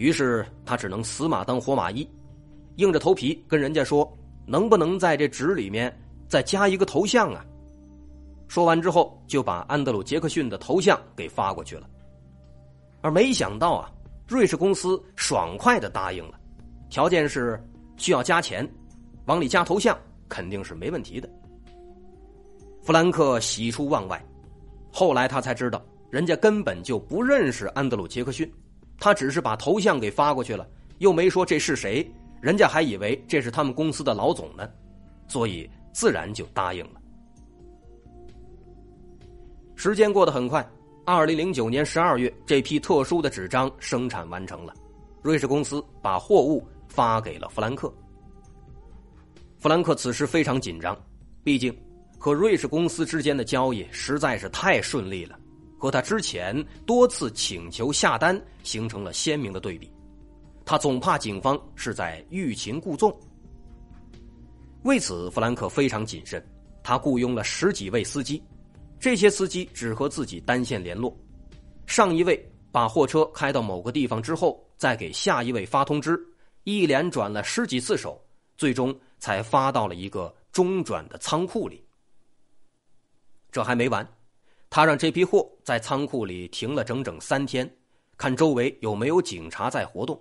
于是他只能死马当活马医，硬着头皮跟人家说能不能在这纸里面再加一个头像啊？说完之后就把安德鲁·杰克逊的头像给发过去了。而没想到啊，瑞士公司爽快的答应了，条件是需要加钱，往里加头像肯定是没问题的。弗兰克喜出望外，后来他才知道人家根本就不认识安德鲁·杰克逊。他只是把头像给发过去了，又没说这是谁，人家还以为这是他们公司的老总呢，所以自然就答应了。时间过得很快，二零零九年十二月，这批特殊的纸张生产完成了，瑞士公司把货物发给了弗兰克。弗兰克此时非常紧张，毕竟和瑞士公司之间的交易实在是太顺利了。和他之前多次请求下单形成了鲜明的对比，他总怕警方是在欲擒故纵。为此，弗兰克非常谨慎，他雇佣了十几位司机，这些司机只和自己单线联络。上一位把货车开到某个地方之后，再给下一位发通知，一连转了十几次手，最终才发到了一个中转的仓库里。这还没完。他让这批货在仓库里停了整整三天，看周围有没有警察在活动。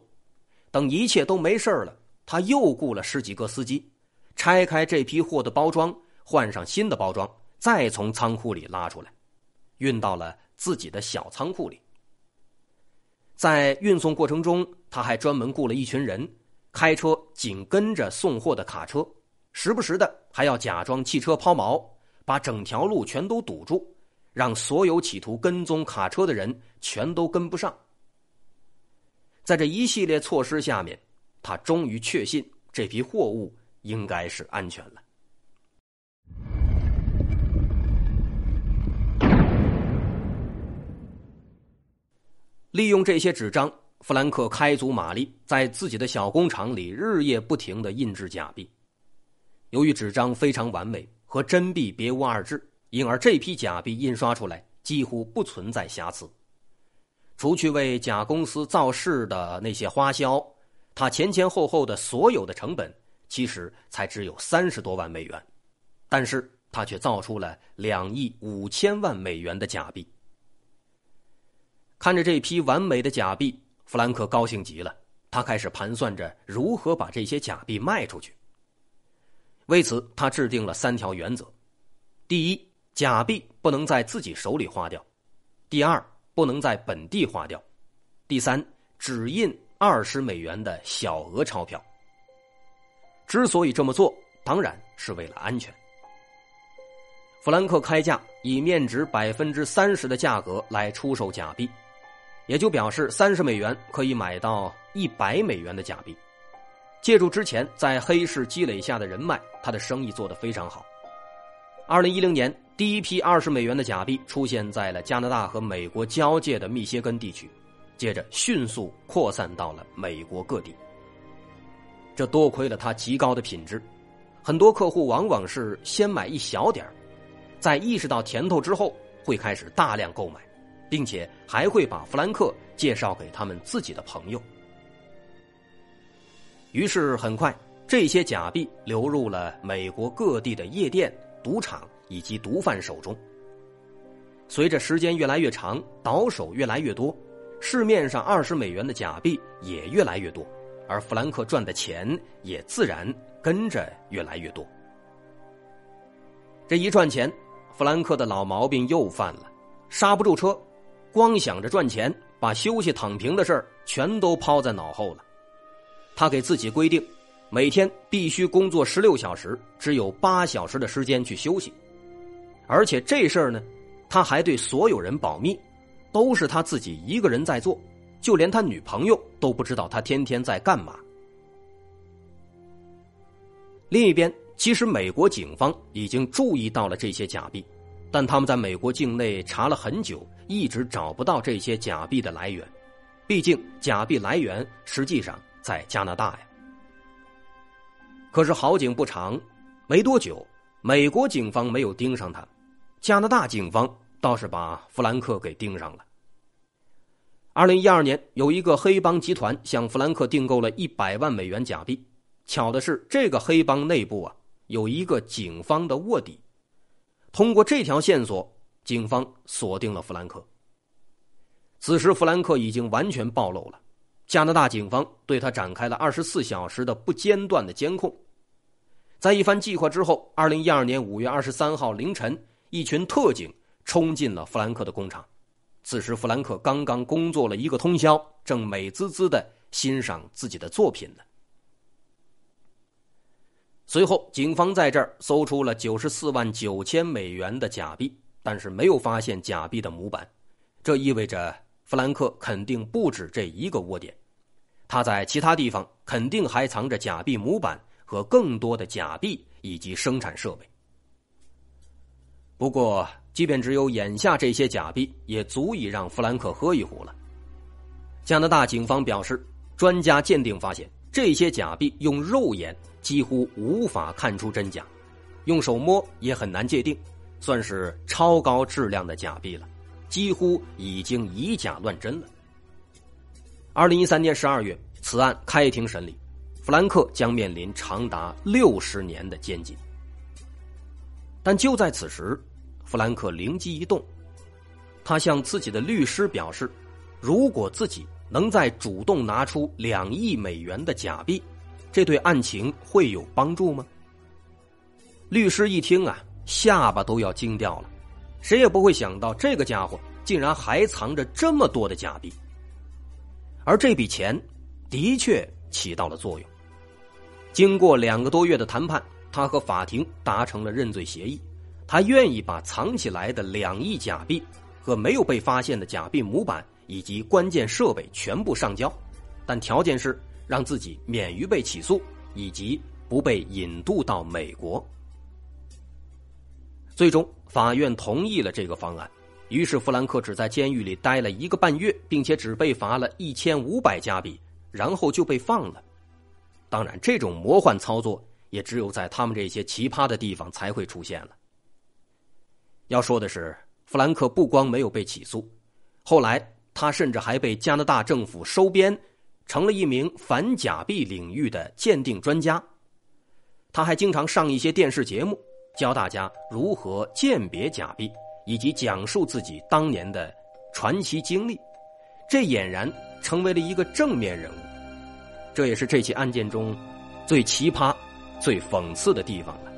等一切都没事了，他又雇了十几个司机，拆开这批货的包装，换上新的包装，再从仓库里拉出来，运到了自己的小仓库里。在运送过程中，他还专门雇了一群人开车紧跟着送货的卡车，时不时的还要假装汽车抛锚，把整条路全都堵住。让所有企图跟踪卡车的人全都跟不上。在这一系列措施下面，他终于确信这批货物应该是安全了。利用这些纸张，弗兰克开足马力，在自己的小工厂里日夜不停的印制假币。由于纸张非常完美，和真币别无二致。因而这批假币印刷出来几乎不存在瑕疵，除去为假公司造势的那些花销，他前前后后的所有的成本其实才只有三十多万美元，但是他却造出了两亿五千万美元的假币。看着这批完美的假币，弗兰克高兴极了，他开始盘算着如何把这些假币卖出去。为此，他制定了三条原则：第一，假币不能在自己手里花掉，第二，不能在本地花掉，第三，只印二十美元的小额钞票。之所以这么做，当然是为了安全。弗兰克开价以面值百分之三十的价格来出售假币，也就表示三十美元可以买到一百美元的假币。借助之前在黑市积累下的人脉，他的生意做得非常好。二零一零年。第一批二十美元的假币出现在了加拿大和美国交界的密歇根地区，接着迅速扩散到了美国各地。这多亏了他极高的品质，很多客户往往是先买一小点在意识到甜头之后，会开始大量购买，并且还会把弗兰克介绍给他们自己的朋友。于是很快，这些假币流入了美国各地的夜店、赌场。以及毒贩手中。随着时间越来越长，倒手越来越多，市面上二十美元的假币也越来越多，而弗兰克赚的钱也自然跟着越来越多。这一赚钱，弗兰克的老毛病又犯了，刹不住车，光想着赚钱，把休息躺平的事儿全都抛在脑后了。他给自己规定，每天必须工作十六小时，只有八小时的时间去休息。而且这事儿呢，他还对所有人保密，都是他自己一个人在做，就连他女朋友都不知道他天天在干嘛。另一边，其实美国警方已经注意到了这些假币，但他们在美国境内查了很久，一直找不到这些假币的来源。毕竟假币来源实际上在加拿大呀。可是好景不长，没多久，美国警方没有盯上他。加拿大警方倒是把弗兰克给盯上了。二零一二年，有一个黑帮集团向弗兰克订购了一百万美元假币。巧的是，这个黑帮内部啊有一个警方的卧底，通过这条线索，警方锁定了弗兰克。此时，弗兰克已经完全暴露了。加拿大警方对他展开了二十四小时的不间断的监控。在一番计划之后，二零一二年五月二十三号凌晨。一群特警冲进了弗兰克的工厂。此时，弗兰克刚刚工作了一个通宵，正美滋滋的欣赏自己的作品呢。随后，警方在这儿搜出了九十四万九千美元的假币，但是没有发现假币的模板。这意味着弗兰克肯定不止这一个窝点，他在其他地方肯定还藏着假币模板和更多的假币以及生产设备。不过，即便只有眼下这些假币，也足以让弗兰克喝一壶了。加拿大警方表示，专家鉴定发现，这些假币用肉眼几乎无法看出真假，用手摸也很难界定，算是超高质量的假币了，几乎已经以假乱真了。二零一三年十二月，此案开庭审理，弗兰克将面临长达六十年的监禁。但就在此时。弗兰克灵机一动，他向自己的律师表示：“如果自己能再主动拿出两亿美元的假币，这对案情会有帮助吗？”律师一听啊，下巴都要惊掉了。谁也不会想到这个家伙竟然还藏着这么多的假币。而这笔钱的确起到了作用。经过两个多月的谈判，他和法庭达成了认罪协议。他愿意把藏起来的两亿假币和没有被发现的假币模板以及关键设备全部上交，但条件是让自己免于被起诉以及不被引渡到美国。最终，法院同意了这个方案，于是弗兰克只在监狱里待了一个半月，并且只被罚了一千五百加币，然后就被放了。当然，这种魔幻操作也只有在他们这些奇葩的地方才会出现了。要说的是，弗兰克不光没有被起诉，后来他甚至还被加拿大政府收编，成了一名反假币领域的鉴定专家。他还经常上一些电视节目，教大家如何鉴别假币，以及讲述自己当年的传奇经历。这俨然成为了一个正面人物，这也是这起案件中最奇葩、最讽刺的地方了。